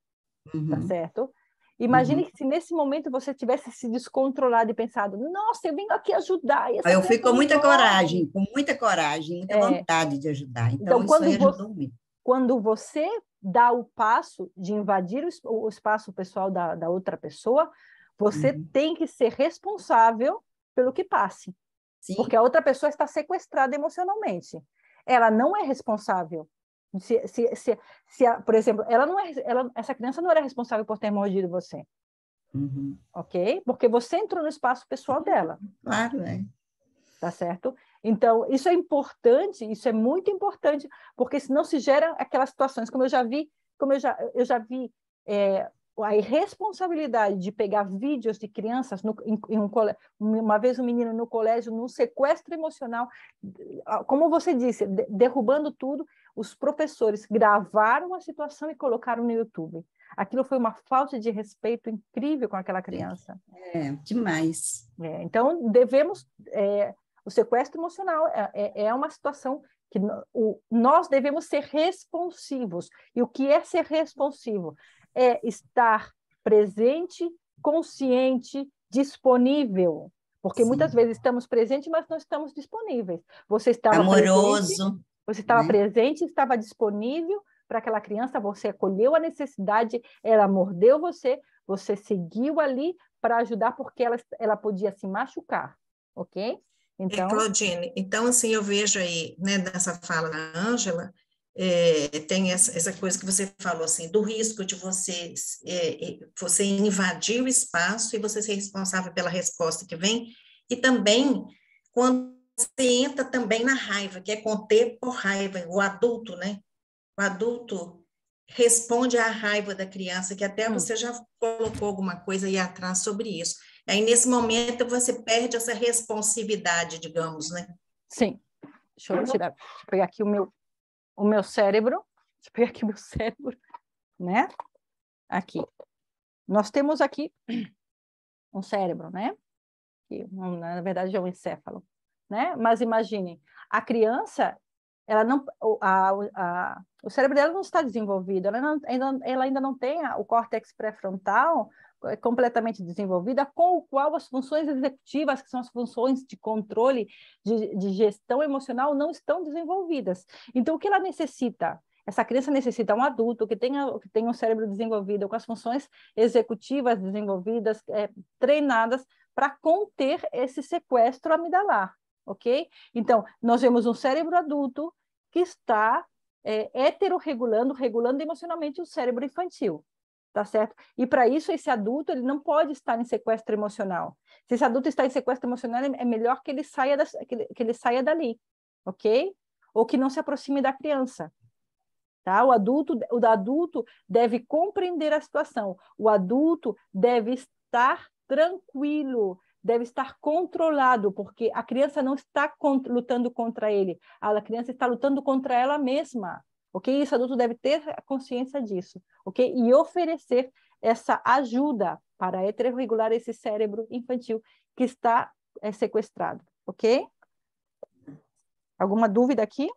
tá uhum. tá certo? Imagine uhum. que se nesse momento você tivesse se descontrolado e pensado, nossa, eu vim aqui ajudar. E eu fui com muita coragem, com muita coragem, muita é. vontade de ajudar. Então, então quando, você, quando você dá o passo de invadir o, o espaço pessoal da, da, outra pessoa, você uhum. tem que ser responsável pelo que passe. Sim. Porque a outra pessoa está sequestrada emocionalmente. Ela não é responsável se, se, se, se a, por exemplo, ela não é, ela, essa criança não era responsável por ter mordido você. Uhum. Ok? Porque você entrou no espaço pessoal dela. Claro, né? Tá certo? Então, isso é importante, isso é muito importante, porque senão se gera aquelas situações, como eu já vi, como eu já, eu já vi é, a irresponsabilidade de pegar vídeos de crianças no, em, em um uma vez um menino no colégio num sequestro emocional como você disse de, derrubando tudo os professores gravaram a situação e colocaram no YouTube. Aquilo foi uma falta de respeito incrível com aquela criança. É, demais. É, então, devemos. É, o sequestro emocional é, é, é uma situação que o, nós devemos ser responsivos. E o que é ser responsivo? É estar presente, consciente, disponível. Porque Sim. muitas vezes estamos presentes, mas não estamos disponíveis. Você está amoroso. Você estava uhum. presente, estava disponível para aquela criança, você acolheu a necessidade, ela mordeu você, você seguiu ali para ajudar porque ela, ela podia se machucar, ok? Então... É, Claudine, então assim, eu vejo aí, né, nessa fala da Ângela, é, tem essa, essa, coisa que você falou assim, do risco de você, é, é você invadir o espaço e você ser responsável pela resposta que vem, e também quando entra também na raiva, que é conter por raiva. O adulto, né? O adulto responde à raiva da criança, que até hum. você já colocou alguma coisa aí atrás sobre isso. Aí, nesse momento, você perde essa responsividade, digamos, né? Sim. Deixa eu tirar, deixa eu pegar aqui o meu, o meu cérebro. Deixa eu pegar aqui o meu cérebro, né? Aqui. Nós temos aqui um cérebro, né? Que, na verdade, é um encéfalo né? Mas imagine, a criança, ela não, a, a, o cérebro dela não está desenvolvido, ela, não, ainda, ela ainda não tem o córtex pré-frontal é, completamente desenvolvida, com o qual as funções executivas, que são as funções de controle, de, de gestão emocional, não estão desenvolvidas. Então, o que ela necessita? Essa criança necessita um adulto que tenha, que tenha um cérebro desenvolvido, com as funções executivas desenvolvidas, é, treinadas, para conter esse sequestro amidalar ok? Então, nós vemos um cérebro adulto que está é, heterorregulando, regulando emocionalmente o cérebro infantil, tá certo? E para isso, esse adulto ele não pode estar em sequestro emocional. Se esse adulto está em sequestro emocional, é melhor que ele saia, da, que ele, que ele saia dali, ok? Ou que não se aproxime da criança. Tá? O adulto, o adulto deve compreender a situação. O adulto deve estar tranquilo deve estar controlado, porque a criança não está contra, lutando contra ele, a criança está lutando contra ela mesma, ok? Isso adulto deve ter consciência disso, ok? E oferecer essa ajuda para regular esse cérebro infantil que está é, sequestrado, ok? Alguma dúvida aqui?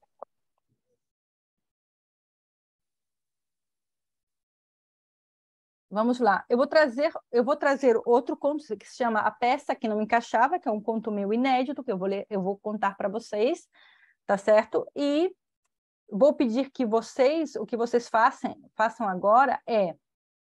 Vamos lá. Eu vou trazer, eu vou trazer outro conto que se chama A Peça que não encaixava, que é um conto meu inédito que eu vou ler, eu vou contar para vocês, tá certo? E vou pedir que vocês, o que vocês façam, façam agora é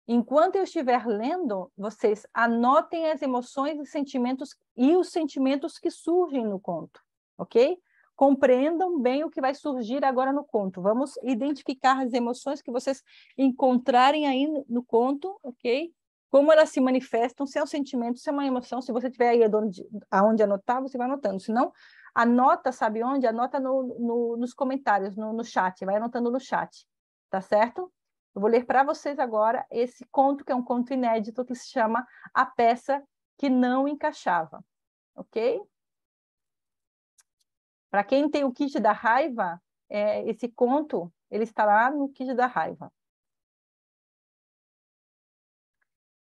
Enquanto eu estiver lendo, vocês anotem as emoções e sentimentos e os sentimentos que surgem no conto, ok? compreendam bem o que vai surgir agora no conto. Vamos identificar as emoções que vocês encontrarem aí no conto, ok? Como elas se manifestam, se é um sentimento, se é uma emoção. Se você tiver aí aonde anotar, você vai anotando. Se não, anota, sabe onde? Anota no, no, nos comentários, no, no chat. Vai anotando no chat, tá certo? Eu vou ler para vocês agora esse conto, que é um conto inédito, que se chama A Peça que Não Encaixava, ok? Para quem tem o kit da raiva, é, esse conto ele está lá no kit da raiva.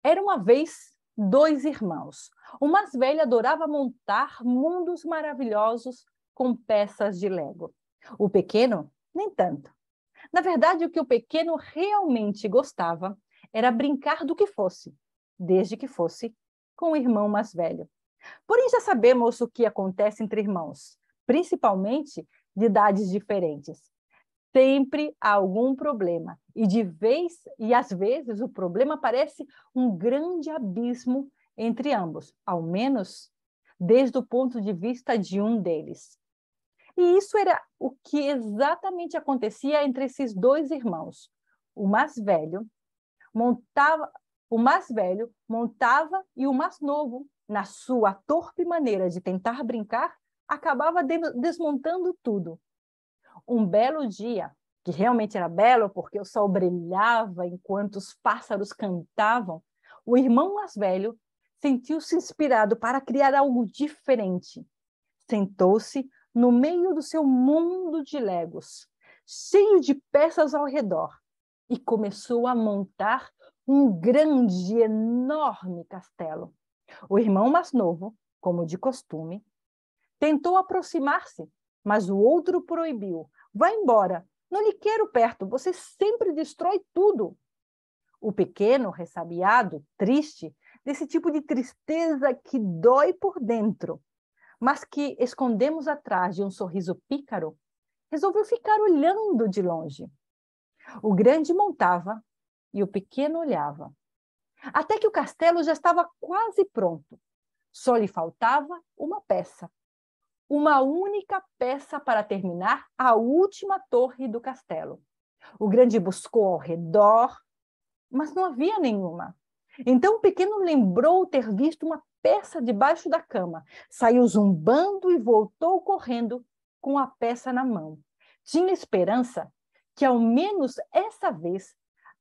Era uma vez dois irmãos. O mais velho adorava montar mundos maravilhosos com peças de Lego. O pequeno, nem tanto. Na verdade, o que o pequeno realmente gostava era brincar do que fosse, desde que fosse com o irmão mais velho. Porém, já sabemos o que acontece entre irmãos principalmente de idades diferentes. Sempre há algum problema e de vez e às vezes o problema parece um grande abismo entre ambos, ao menos desde o ponto de vista de um deles. E isso era o que exatamente acontecia entre esses dois irmãos. O mais velho montava, o mais velho montava e o mais novo, na sua torpe maneira de tentar brincar, acabava de desmontando tudo. Um belo dia, que realmente era belo porque o sol brilhava enquanto os pássaros cantavam, o irmão mais velho sentiu-se inspirado para criar algo diferente. Sentou-se no meio do seu mundo de legos, cheio de peças ao redor, e começou a montar um grande, enorme castelo. O irmão mais novo, como de costume, Tentou aproximar-se, mas o outro proibiu. Vá embora, não lhe quero perto, você sempre destrói tudo. O pequeno, ressabiado, triste, desse tipo de tristeza que dói por dentro, mas que escondemos atrás de um sorriso pícaro, resolveu ficar olhando de longe. O grande montava e o pequeno olhava. Até que o castelo já estava quase pronto. Só lhe faltava uma peça uma única peça para terminar a última torre do castelo. O grande buscou ao redor, mas não havia nenhuma. Então o pequeno lembrou ter visto uma peça debaixo da cama. Saiu zumbando e voltou correndo com a peça na mão. Tinha esperança que, ao menos essa vez,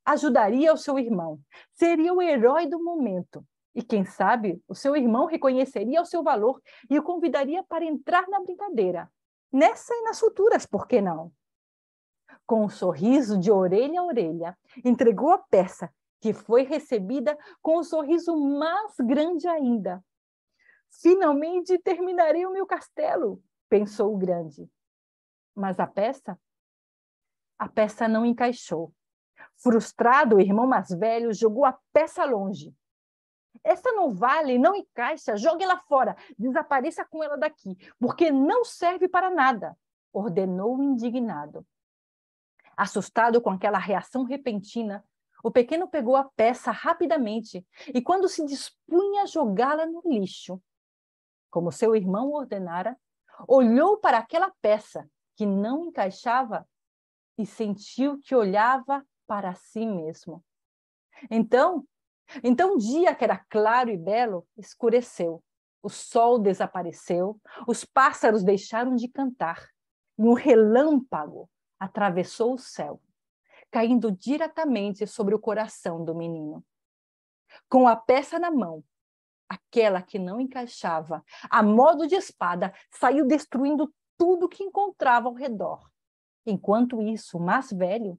ajudaria o seu irmão. Seria o herói do momento. E quem sabe, o seu irmão reconheceria o seu valor e o convidaria para entrar na brincadeira, nessa e nas futuras, por que não? Com um sorriso de orelha a orelha, entregou a peça, que foi recebida com um sorriso mais grande ainda. Finalmente terminarei o meu castelo, pensou o grande. Mas a peça? A peça não encaixou. Frustrado, o irmão mais velho jogou a peça longe. Essa não vale, não encaixa, jogue ela fora, desapareça com ela daqui, porque não serve para nada, ordenou indignado. Assustado com aquela reação repentina, o pequeno pegou a peça rapidamente e, quando se dispunha a jogá-la no lixo, como seu irmão ordenara, olhou para aquela peça que não encaixava e sentiu que olhava para si mesmo. Então, então, o dia que era claro e belo escureceu, o sol desapareceu, os pássaros deixaram de cantar e um relâmpago atravessou o céu, caindo diretamente sobre o coração do menino. Com a peça na mão, aquela que não encaixava, a modo de espada, saiu destruindo tudo que encontrava ao redor. Enquanto isso, o mais velho,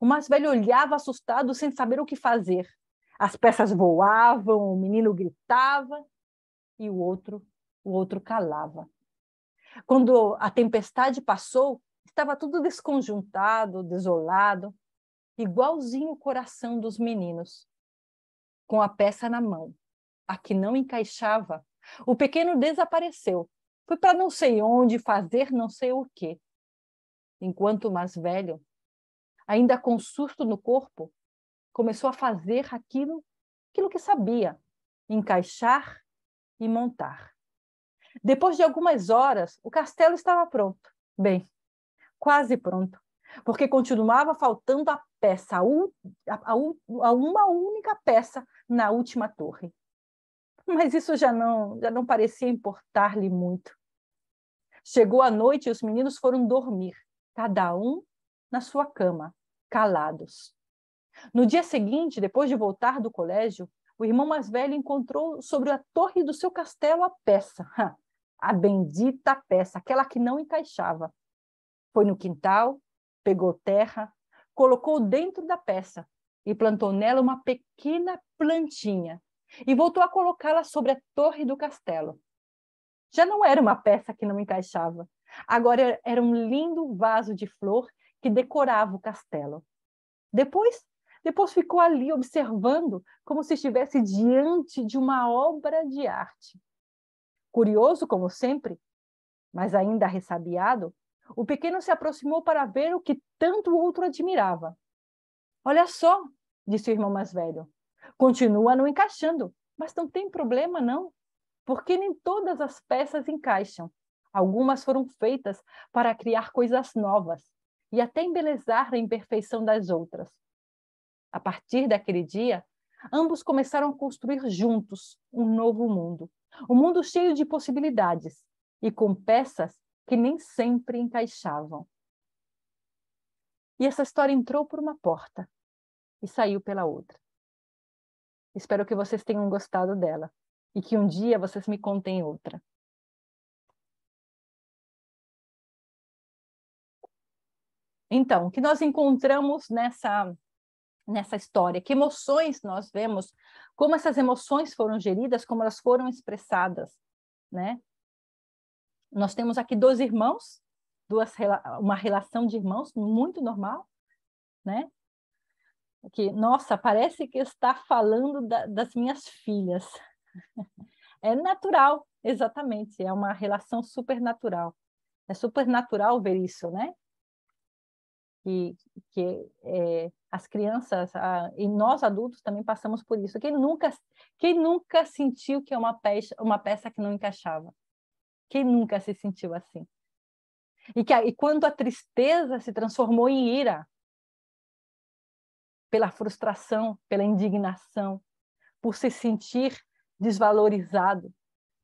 o mais velho olhava assustado sem saber o que fazer. As peças voavam, o menino gritava e o outro, o outro calava. Quando a tempestade passou, estava tudo desconjuntado, desolado, igualzinho o coração dos meninos, com a peça na mão, a que não encaixava. O pequeno desapareceu, foi para não sei onde fazer não sei o quê. Enquanto o mais velho, ainda com susto no corpo, começou a fazer aquilo, aquilo que sabia, encaixar e montar. Depois de algumas horas, o castelo estava pronto. Bem, quase pronto, porque continuava faltando a peça, a, a, a uma única peça na última torre. Mas isso já não, já não parecia importar-lhe muito. Chegou a noite e os meninos foram dormir, cada um na sua cama, calados. No dia seguinte, depois de voltar do colégio, o irmão mais velho encontrou sobre a torre do seu castelo a peça, a bendita peça, aquela que não encaixava. Foi no quintal, pegou terra, colocou dentro da peça e plantou nela uma pequena plantinha e voltou a colocá-la sobre a torre do castelo. Já não era uma peça que não encaixava, agora era um lindo vaso de flor que decorava o castelo. Depois, depois ficou ali observando, como se estivesse diante de uma obra de arte. Curioso, como sempre, mas ainda ressabiado, o pequeno se aproximou para ver o que tanto o outro admirava. Olha só, disse o irmão mais velho. Continua não encaixando, mas não tem problema, não, porque nem todas as peças encaixam. Algumas foram feitas para criar coisas novas e até embelezar a imperfeição das outras. A partir daquele dia, ambos começaram a construir juntos um novo mundo, um mundo cheio de possibilidades e com peças que nem sempre encaixavam. E essa história entrou por uma porta e saiu pela outra. Espero que vocês tenham gostado dela e que um dia vocês me contem outra. Então, o que nós encontramos nessa nessa história, que emoções nós vemos, como essas emoções foram geridas, como elas foram expressadas, né? Nós temos aqui dois irmãos, duas uma relação de irmãos muito normal, né? Que nossa, parece que está falando da, das minhas filhas. É natural, exatamente, é uma relação supernatural. É supernatural ver isso, né? Que, que é, as crianças a, e nós adultos também passamos por isso. Quem nunca, quem nunca sentiu que é uma peça, uma peça que não encaixava? Quem nunca se sentiu assim? E, que, e quando a tristeza se transformou em ira, pela frustração, pela indignação, por se sentir desvalorizado.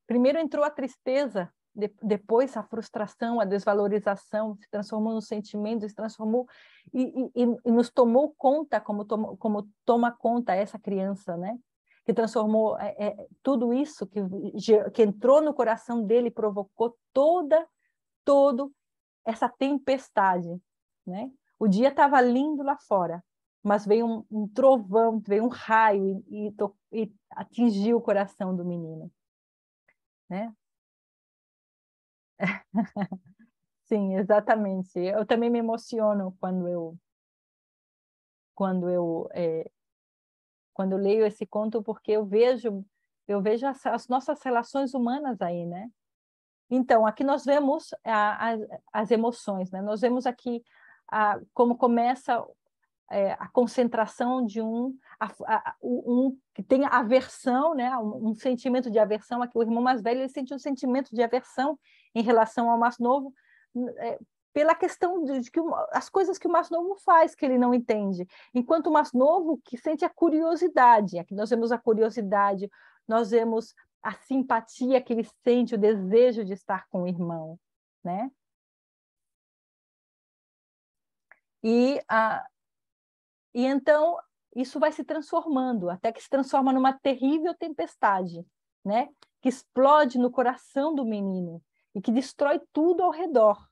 Primeiro entrou a tristeza, de, depois a frustração, a desvalorização se transformou nos sentimento, se transformou e, e, e nos tomou conta como, tom, como toma conta essa criança, né? que transformou é, é, tudo isso que, que entrou no coração dele provocou toda todo essa tempestade, né? O dia estava lindo lá fora, mas veio um, um trovão, veio um raio e, e, to, e, atingiu o coração do menino, né? Sim, exatamente. Eu também me emociono quando eu quando eu é, quando eu leio esse conto porque eu vejo eu vejo as, as nossas relações humanas aí, né? Então aqui nós vemos a, a, as emoções, né? Nós vemos aqui a, como começa é, a concentração de um, um que tem aversão, né? Um, um, sentimento de aversão. Aqui o irmão mais velho ele sente um sentimento de aversão em relação ao Mas novo, é, pela questão de, de que o, as coisas que o Mas novo faz que ele não entende, enquanto o Mas novo que sente a curiosidade, aqui nós vemos a curiosidade, nós vemos a simpatia que ele sente, o desejo de estar com o irmão, né? E, e então isso vai se transformando, até que se transforma numa terrível tempestade, né? Que explode no coração do menino, e que destrói tudo ao redor,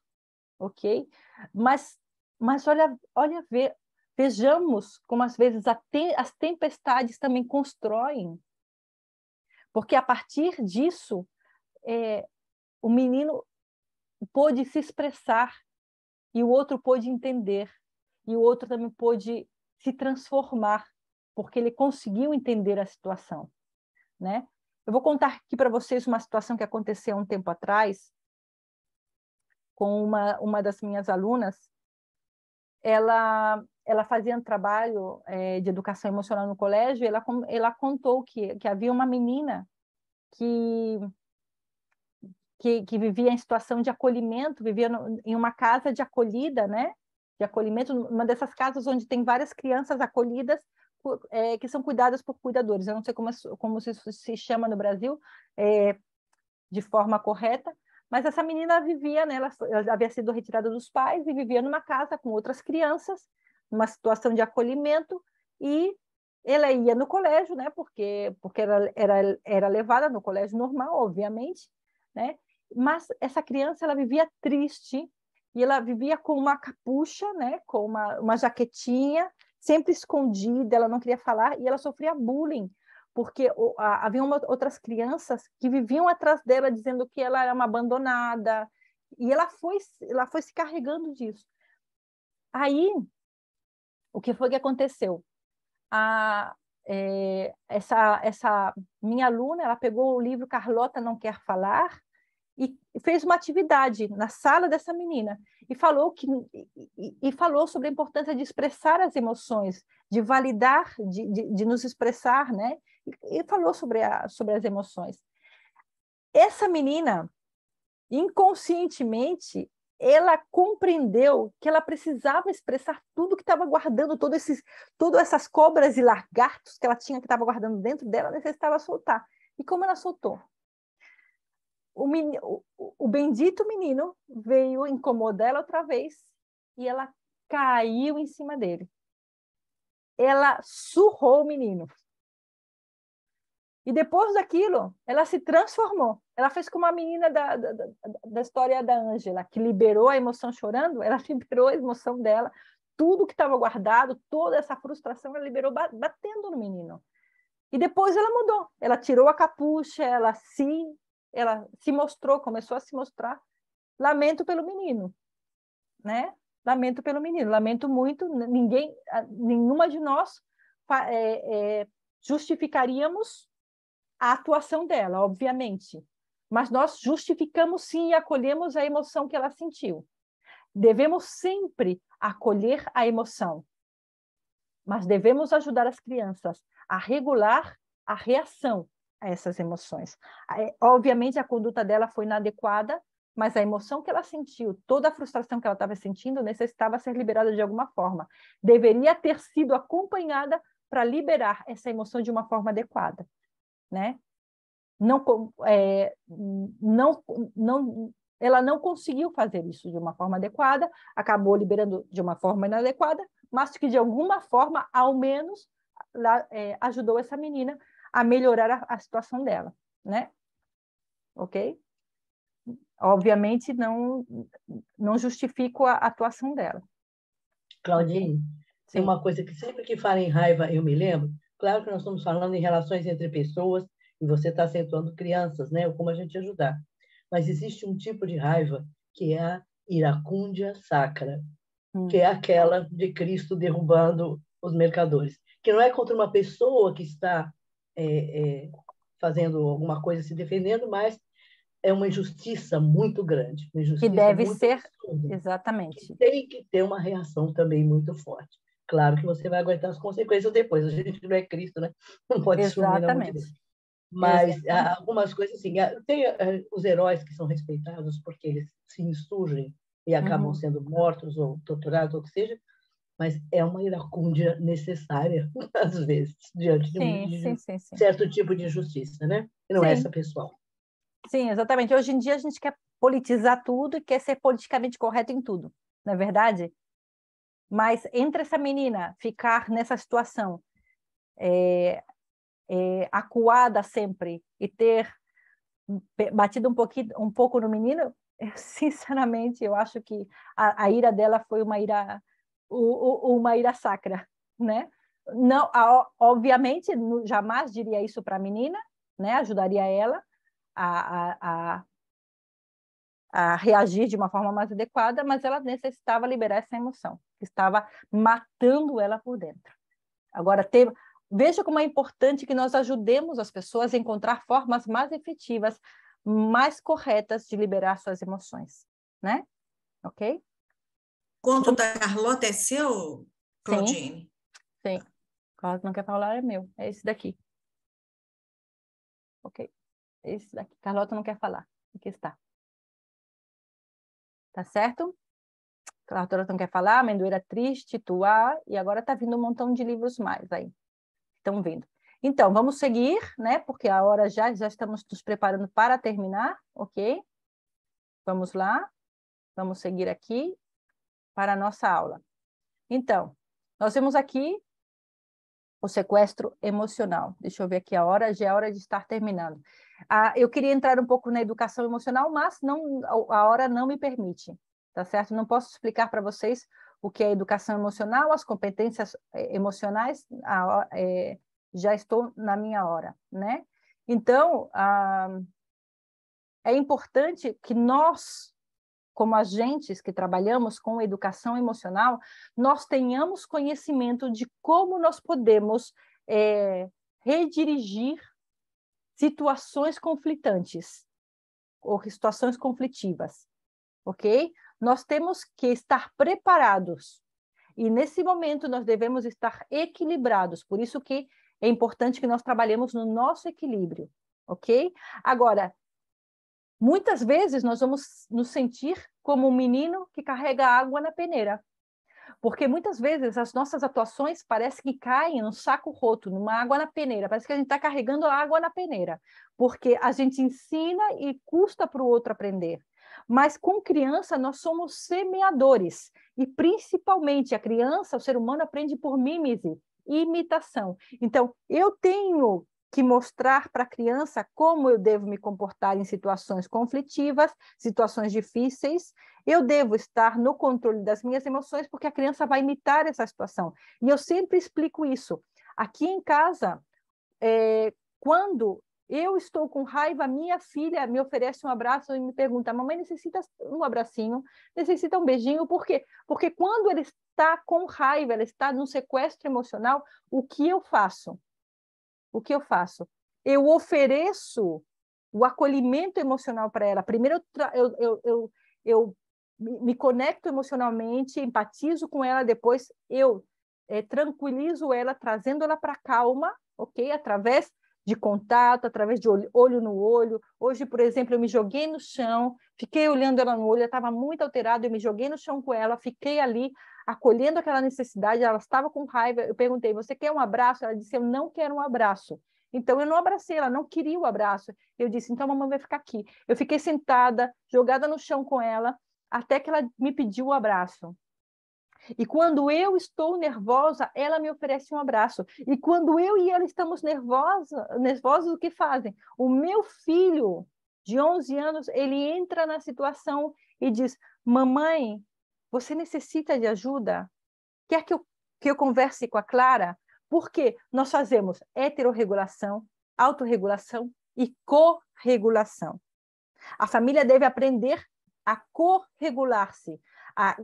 ok? Mas, mas olha, olha ver, vejamos como às vezes te, as tempestades também constroem, porque a partir disso é, o menino pôde se expressar e o outro pôde entender e o outro também pôde se transformar porque ele conseguiu entender a situação, né? Eu vou contar aqui para vocês uma situação que aconteceu um tempo atrás com uma, uma das minhas alunas. Ela, ela fazia um trabalho é, de educação emocional no colégio e ela, ela contou que, que havia uma menina que, que, que vivia em situação de acolhimento, vivia no, em uma casa de acolhida, né? De acolhimento, uma dessas casas onde tem várias crianças acolhidas é, que são cuidadas por cuidadores. Eu não sei como, é como isso se chama no Brasil é, de forma correta, mas essa menina vivia, né, ela, ela havia sido retirada dos pais e vivia numa casa com outras crianças, numa situação de acolhimento, e ela ia no colégio, né, porque, porque ela era, era levada no colégio normal, obviamente, né, mas essa criança ela vivia triste e ela vivia com uma capucha, né, com uma, uma jaquetinha sempre escondida, ela não queria falar e ela sofria bullying, porque havia uma, outras crianças que viviam atrás dela dizendo que ela era uma abandonada, e ela foi, ela foi se carregando disso. Aí, o que foi que aconteceu? A, é, essa, essa minha aluna, ela pegou o livro Carlota Não Quer Falar, e fez uma atividade na sala dessa menina e falou que e, e falou sobre a importância de expressar as emoções, de validar, de, de, de nos expressar, né? E, e falou sobre, a, sobre as emoções. Essa menina, inconscientemente, ela compreendeu que ela precisava expressar tudo que estava guardando, todo esses, todas essas cobras e lagartos que ela tinha que estava guardando dentro dela, necessitava soltar. E como ela soltou? o, o bendito menino veio incomodar ela outra vez e ela caiu em cima dele. Ela surrou o menino. E depois daquilo, ela se transformou. Ela fez como a menina da, da, da história da Ângela, que liberou a emoção chorando, ela liberou a emoção dela, tudo que estava guardado, toda essa frustração, ela liberou batendo no menino. E depois ela mudou. Ela tirou a capucha, ela se ela se mostrou, começou a se mostrar. Lamento pelo menino, né? Lamento pelo menino, lamento muito. Ninguém, nenhuma de nós é, é, justificaríamos a atuação dela, obviamente, mas nós justificamos sim e acolhemos a emoção que ela sentiu. Devemos sempre acolher a emoção, mas devemos ajudar as crianças a regular a reação a essas emoções. É, obviamente, a conduta dela foi inadequada, mas a emoção que ela sentiu, toda a frustração que ela estava sentindo, necessitava ser liberada de alguma forma. Deveria ter sido acompanhada para liberar essa emoção de uma forma adequada, né? Não, é, não, não, ela não conseguiu fazer isso de uma forma adequada, acabou liberando de uma forma inadequada, mas que de alguma forma, ao menos, é, ajudou essa menina a melhorar a, a situação dela, né? Ok? Obviamente, não, não justifico a atuação dela. Claudine, Sim. tem uma coisa que sempre que fala em raiva, eu me lembro. Claro que nós estamos falando em relações entre pessoas e você está acentuando crianças, né? como a gente ajudar. Mas existe um tipo de raiva que é a iracúndia sacra, hum. que é aquela de Cristo derrubando os mercadores, que não é contra uma pessoa que está é, é, fazendo alguma coisa, se defendendo, mas é uma injustiça muito grande. Injustiça que deve ser, absurda, exatamente. Que tem que ter uma reação também muito forte. Claro que você vai aguentar as consequências depois. A gente não é Cristo, né? Não pode exatamente. sumir Mas algumas coisas, assim, tem eh, os heróis que são respeitados porque eles se insurgem e acabam uhum. sendo mortos ou torturados, ou o que seja, mas é uma iracúndia necessária, às vezes, diante sim, de um sim, sim, certo tipo de injustiça, né? E não é essa pessoal. Sim, exatamente. Hoje em dia a gente quer politizar tudo e quer ser politicamente correto em tudo, não é verdade? Mas entre essa menina ficar nessa situação é, é, acuada sempre e ter batido um, pouquinho, um pouco no menino, eu, sinceramente, eu acho que a, a ira dela foi uma ira o, o, uma ira sacra, né? Não, a, obviamente, no, jamais diria isso para a menina, né? Ajudaria ela a, a, a, reagir de uma forma mais adequada, mas ela necessitava liberar essa emoção, que estava matando ela por dentro. Agora, tem, veja como é importante que nós ajudemos as pessoas a encontrar formas mais efetivas, mais corretas de liberar suas emoções, né? Ok? conto da Carlota é seu, Claudine? Sim. Sim. Carlota não quer falar, é meu. É esse daqui. Ok. Esse daqui. Carlota não quer falar. Aqui está. Tá certo? Carlota não quer falar, amendoeira triste, tuá, e agora tá vindo um montão de livros mais aí. Estão vindo. Então, vamos seguir, né? Porque a hora já, já estamos nos preparando para terminar, ok? Vamos lá. Vamos seguir aqui para a nossa aula. Então, nós temos aqui o sequestro emocional. Deixa eu ver aqui a hora, já é hora de estar terminando. Ah, eu queria entrar um pouco na educação emocional, mas não, a hora não me permite, tá certo? Não posso explicar para vocês o que é educação emocional, as competências é, emocionais, a, é, já estou na minha hora, né? Então, ah, é importante que nós como agentes que trabalhamos com educação emocional, nós tenhamos conhecimento de como nós podemos é, redirigir situações conflitantes ou situações conflitivas, ok? Nós temos que estar preparados e nesse momento nós devemos estar equilibrados. Por isso que é importante que nós trabalhemos no nosso equilíbrio, ok? Agora, Muitas vezes nós vamos nos sentir como um menino que carrega água na peneira, porque muitas vezes as nossas atuações parecem que caem num saco roto, numa água na peneira, parece que a gente está carregando água na peneira, porque a gente ensina e custa para o outro aprender. Mas com criança nós somos semeadores, e principalmente a criança, o ser humano aprende por mímese, imitação. Então, eu tenho que mostrar para a criança como eu devo me comportar em situações conflitivas, situações difíceis. Eu devo estar no controle das minhas emoções, porque a criança vai imitar essa situação. E eu sempre explico isso. Aqui em casa, é, quando eu estou com raiva, minha filha me oferece um abraço e me pergunta: mamãe necessita um abracinho, necessita um beijinho, por quê? Porque quando ela está com raiva, ela está num sequestro emocional, o que eu faço? o que eu faço? Eu ofereço o acolhimento emocional para ela. Primeiro, eu, eu, eu, eu, me conecto emocionalmente, empatizo com ela, depois eu é, tranquilizo ela, trazendo ela para calma, ok? Através de contato, através de olho, olho, no olho. Hoje, por exemplo, eu me joguei no chão, fiquei olhando ela no olho, ela estava muito alterada, eu me joguei no chão com ela, fiquei ali acolhendo aquela necessidade, ela estava com raiva. Eu perguntei: "Você quer um abraço?" Ela disse: "Eu não quero um abraço". Então eu não abracei, ela não queria o abraço. Eu disse: "Então a mamãe vai ficar aqui". Eu fiquei sentada, jogada no chão com ela, até que ela me pediu o abraço. E quando eu estou nervosa, ela me oferece um abraço. E quando eu e ela estamos nervosa, nervosos, o que fazem? O meu filho de 11 anos, ele entra na situação e diz: "Mamãe, você necessita de ajuda? Quer que eu, que eu converse com a Clara? Porque nós fazemos heterorregulação, autorregulação e corregulação. A família deve aprender a corregular-se, a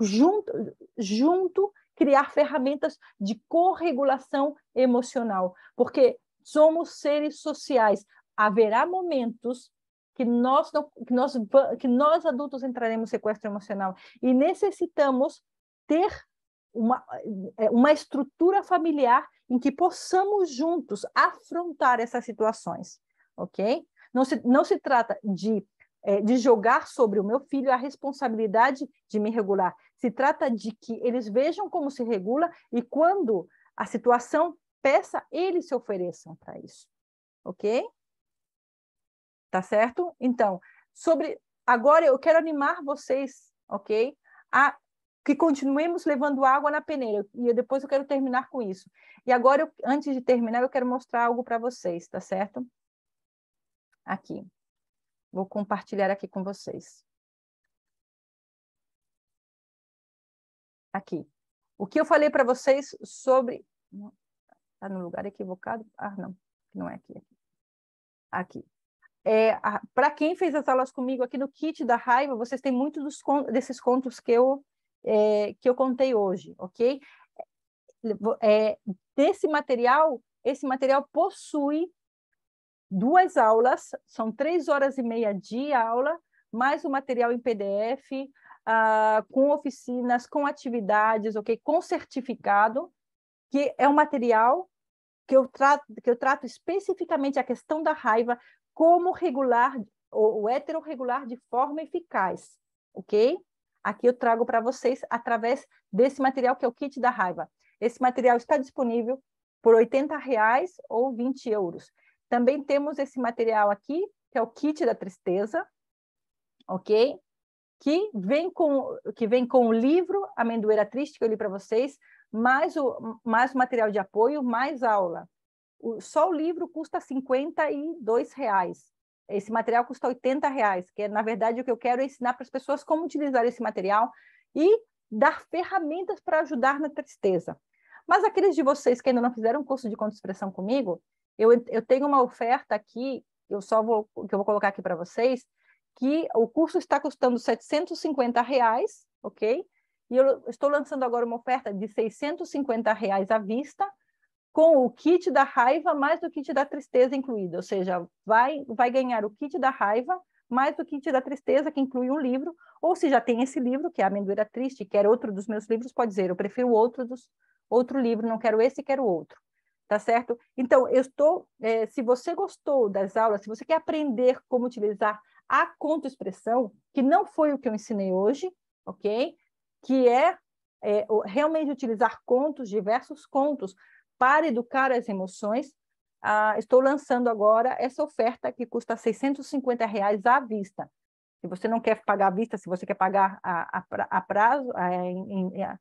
junto, junto criar ferramentas de corregulação emocional, porque somos seres sociais. Haverá momentos que nós, não, que nós, que nós adultos entraremos em sequestro emocional e necessitamos ter uma, é, uma estrutura familiar em que possamos juntos afrontar essas situações, ok? Não se, não se trata de, é, de jogar sobre o meu filho a responsabilidade de me regular, se trata de que eles vejam como se regula e quando a situação peça, eles se ofereçam para isso, ok? tá certo? Então, sobre agora eu quero animar vocês, ok? A que continuemos levando água na peneira. E eu, depois eu quero terminar com isso. E agora, eu, antes de terminar, eu quero mostrar algo para vocês, tá certo? Aqui. Vou compartilhar aqui com vocês. Aqui. O que eu falei para vocês sobre. Está no lugar equivocado? Ah, não. Não é aqui. Aqui. É, para quem fez as aulas comigo aqui no kit da raiva, vocês têm muito dos, desses contos que eu, é, que eu contei hoje, ok? É, é, desse material, esse material possui duas aulas, são três horas e meia de aula, mais o material em PDF, uh, ah, com oficinas, com atividades, ok? Com certificado, que é um material que eu, trato, que eu trato especificamente a questão da raiva, como regular o, o regular de forma eficaz, ok? Aqui eu trago para vocês através desse material que é o kit da raiva. Esse material está disponível por 80 reais ou 20 euros. Também temos esse material aqui, que é o kit da tristeza, ok? Que vem com que vem com o livro Amendoeira Triste que eu li para vocês, mais o mais material de apoio, mais aula. O, só o livro custa 52 reais. Esse material custa 80 reais, que é, na verdade, o que eu quero é ensinar para as pessoas como utilizar esse material e dar ferramentas para ajudar na tristeza. Mas aqueles de vocês que ainda não fizeram um curso de conto-expressão comigo, eu, eu tenho uma oferta aqui, eu só vou, que eu vou colocar aqui para vocês, que o curso está custando 750 reais, ok? E eu estou lançando agora uma oferta de 650 reais à vista, com o kit da raiva mais o kit da tristeza incluído, ou seja, vai, vai ganhar o kit da raiva mais o kit da tristeza, que inclui um livro, ou se já tem esse livro, que é a Amendoeira Triste, quer outro dos meus livros, pode dizer, eu prefiro outro, dos, outro livro, não quero esse, quero outro tá certo? Então, eu estou. É, se você gostou das aulas, se você quer aprender como utilizar a contoexpressão, que não foi o que eu ensinei hoje, ok? Que é, é realmente utilizar contos, diversos contos, para educar as emoções, ah, estou lançando agora essa oferta que custa 650 reais à vista. Se você não quer pagar à vista, se você quer pagar a, a, a prazo, a, é, em, é,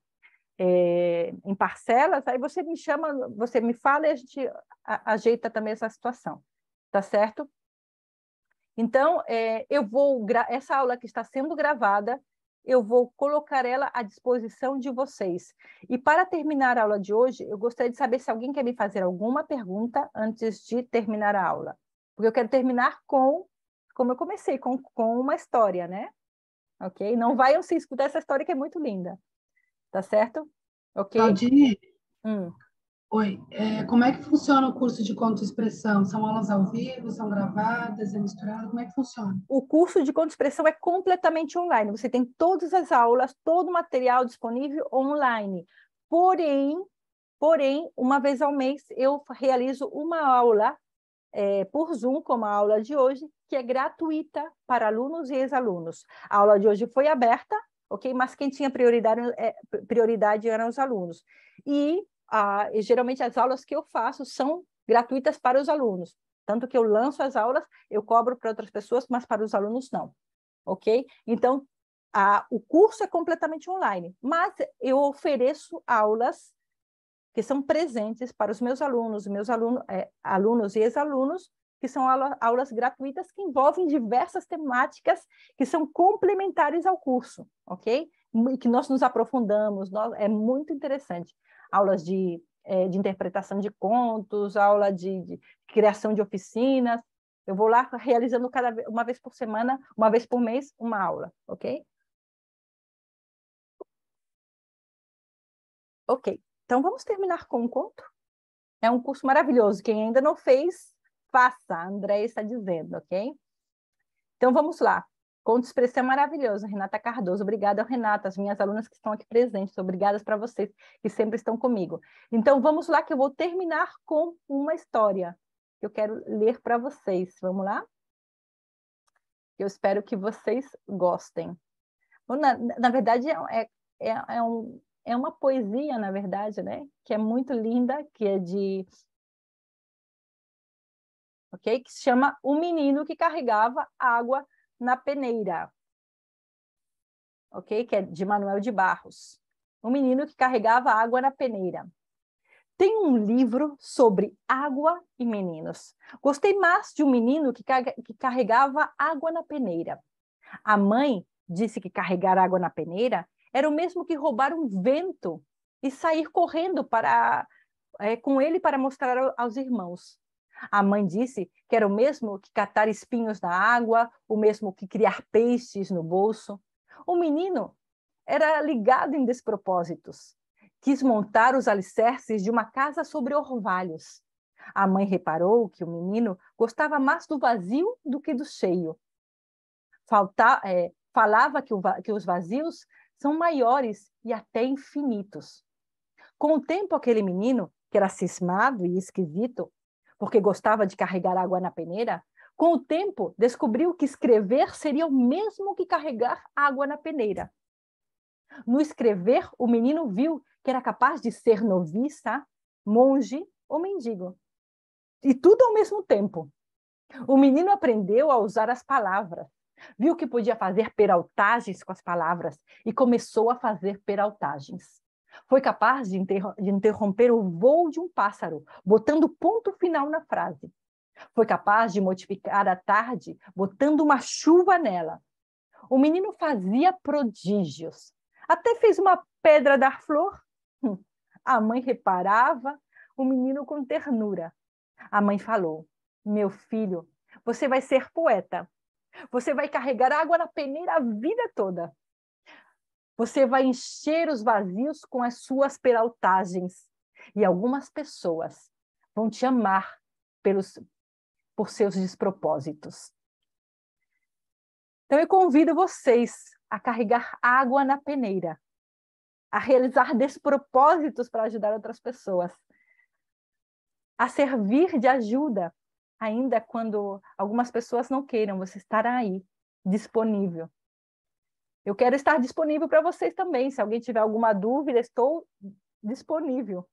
é, em parcelas, aí você me chama, você me fala e a gente ajeita também essa situação, tá certo? Então, é, eu vou essa aula que está sendo gravada, eu vou colocar ela à disposição de vocês. E para terminar a aula de hoje, eu gostaria de saber se alguém quer me fazer alguma pergunta antes de terminar a aula. Porque eu quero terminar com, como eu comecei, com, com uma história, né? Ok? Não vaiam se escutar essa história que é muito linda. Tá certo? Ok? Claudine, hum. Oi, é, como é que funciona o curso de conto-expressão? São aulas ao vivo, são gravadas, é misturado? Como é que funciona? O curso de conto-expressão é completamente online. Você tem todas as aulas, todo o material disponível online. Porém, porém, uma vez ao mês eu realizo uma aula é, por Zoom, como a aula de hoje, que é gratuita para alunos e ex-alunos. A aula de hoje foi aberta, ok? Mas quem tinha prioridade, é, prioridade eram os alunos. E e geralmente as aulas que eu faço são gratuitas para os alunos. Tanto que eu lanço as aulas, eu cobro para outras pessoas, mas para os alunos não. Ok? Então, o curso é completamente online, mas eu ofereço aulas que são presentes para os meus alunos, meus aluno, é, alunos e ex-alunos, que são aula, aulas gratuitas que envolvem diversas temáticas que são complementares ao curso, ok? E que nós nos aprofundamos, nós, é muito interessante aulas de, é, de interpretação de contos, aula de, de criação de oficinas. Eu vou lá realizando cada uma vez por semana, uma vez por mês, uma aula, ok? Ok, então vamos terminar com um conto. É um curso maravilhoso. Quem ainda não fez, faça. A André está dizendo, ok? Então vamos lá. Conto Express é maravilhoso, Renata Cardoso. Obrigada, Renata, as minhas alunas que estão aqui presentes. Obrigadas para vocês que sempre estão comigo. Então, vamos lá, que eu vou terminar com uma história que eu quero ler para vocês. Vamos lá? Eu espero que vocês gostem. Bom, na, na, verdade, é, é, é, é, um, é uma poesia, na verdade, né? Que é muito linda, que é de ok? Que se chama O Menino que Carregava Água na Peneira, ok? Que é de Manuel de Barros. Um menino que carregava água na peneira. Tem um livro sobre água e meninos. Gostei mais de um menino que, que carregava água na peneira. A mãe disse que carregar água na peneira era o mesmo que roubar um vento e sair correndo para é, com ele para mostrar aos irmãos. A mãe disse que era o mesmo que catar espinhos na água, o mesmo que criar peixes no bolso. O menino era ligado em despropósitos. Quis montar os alicerces de uma casa sobre orvalhos. A mãe reparou que o menino gostava mais do vazio do que do cheio. Falta, é, falava que, o, que os vazios são maiores e até infinitos. Com o tempo, aquele menino, que era cismado e esquisito, porque gostava de carregar água na peneira, com o tempo descobriu que escrever seria o mesmo que carregar água na peneira. No escrever, o menino viu que era capaz de ser noviça, monge ou mendigo. E tudo ao mesmo tempo. O menino aprendeu a usar as palavras, viu que podia fazer peraltagens com as palavras e começou a fazer peraltagens. Foi capaz de, de interromper o voo de um pássaro, botando ponto final na frase. Foi capaz de modificar a tarde, botando uma chuva nela. O menino fazia prodígios. Até fez uma pedra dar flor. Hum, a mãe reparava o menino com ternura. A mãe falou: Meu filho, você vai ser poeta. Você vai carregar água na peneira a vida toda. Você vai encher os vazios com as suas peraltagens. E algumas pessoas vão te amar pelos, por seus despropósitos. Então eu convido vocês a carregar água na peneira, a realizar despropósitos para ajudar outras pessoas, a servir de ajuda, ainda quando algumas pessoas não queiram, você estará aí, disponível. Eu quero estar disponível para vocês também. Se alguém tiver alguma dúvida, estou disponível.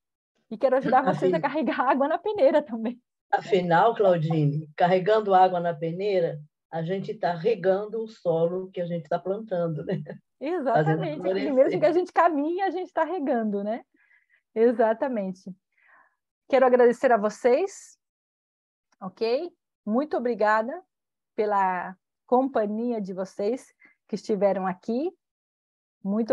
E quero ajudar vocês a assim. carregar água na peneira também. Afinal, Claudine, carregando água na peneira, a gente está regando o solo que a gente está plantando, né? Exatamente. Mesmo que a gente caminha, a gente está regando, né? Exatamente. Quero agradecer a vocês, ok? Muito obrigada pela companhia de vocês que estiveram aqui. Muito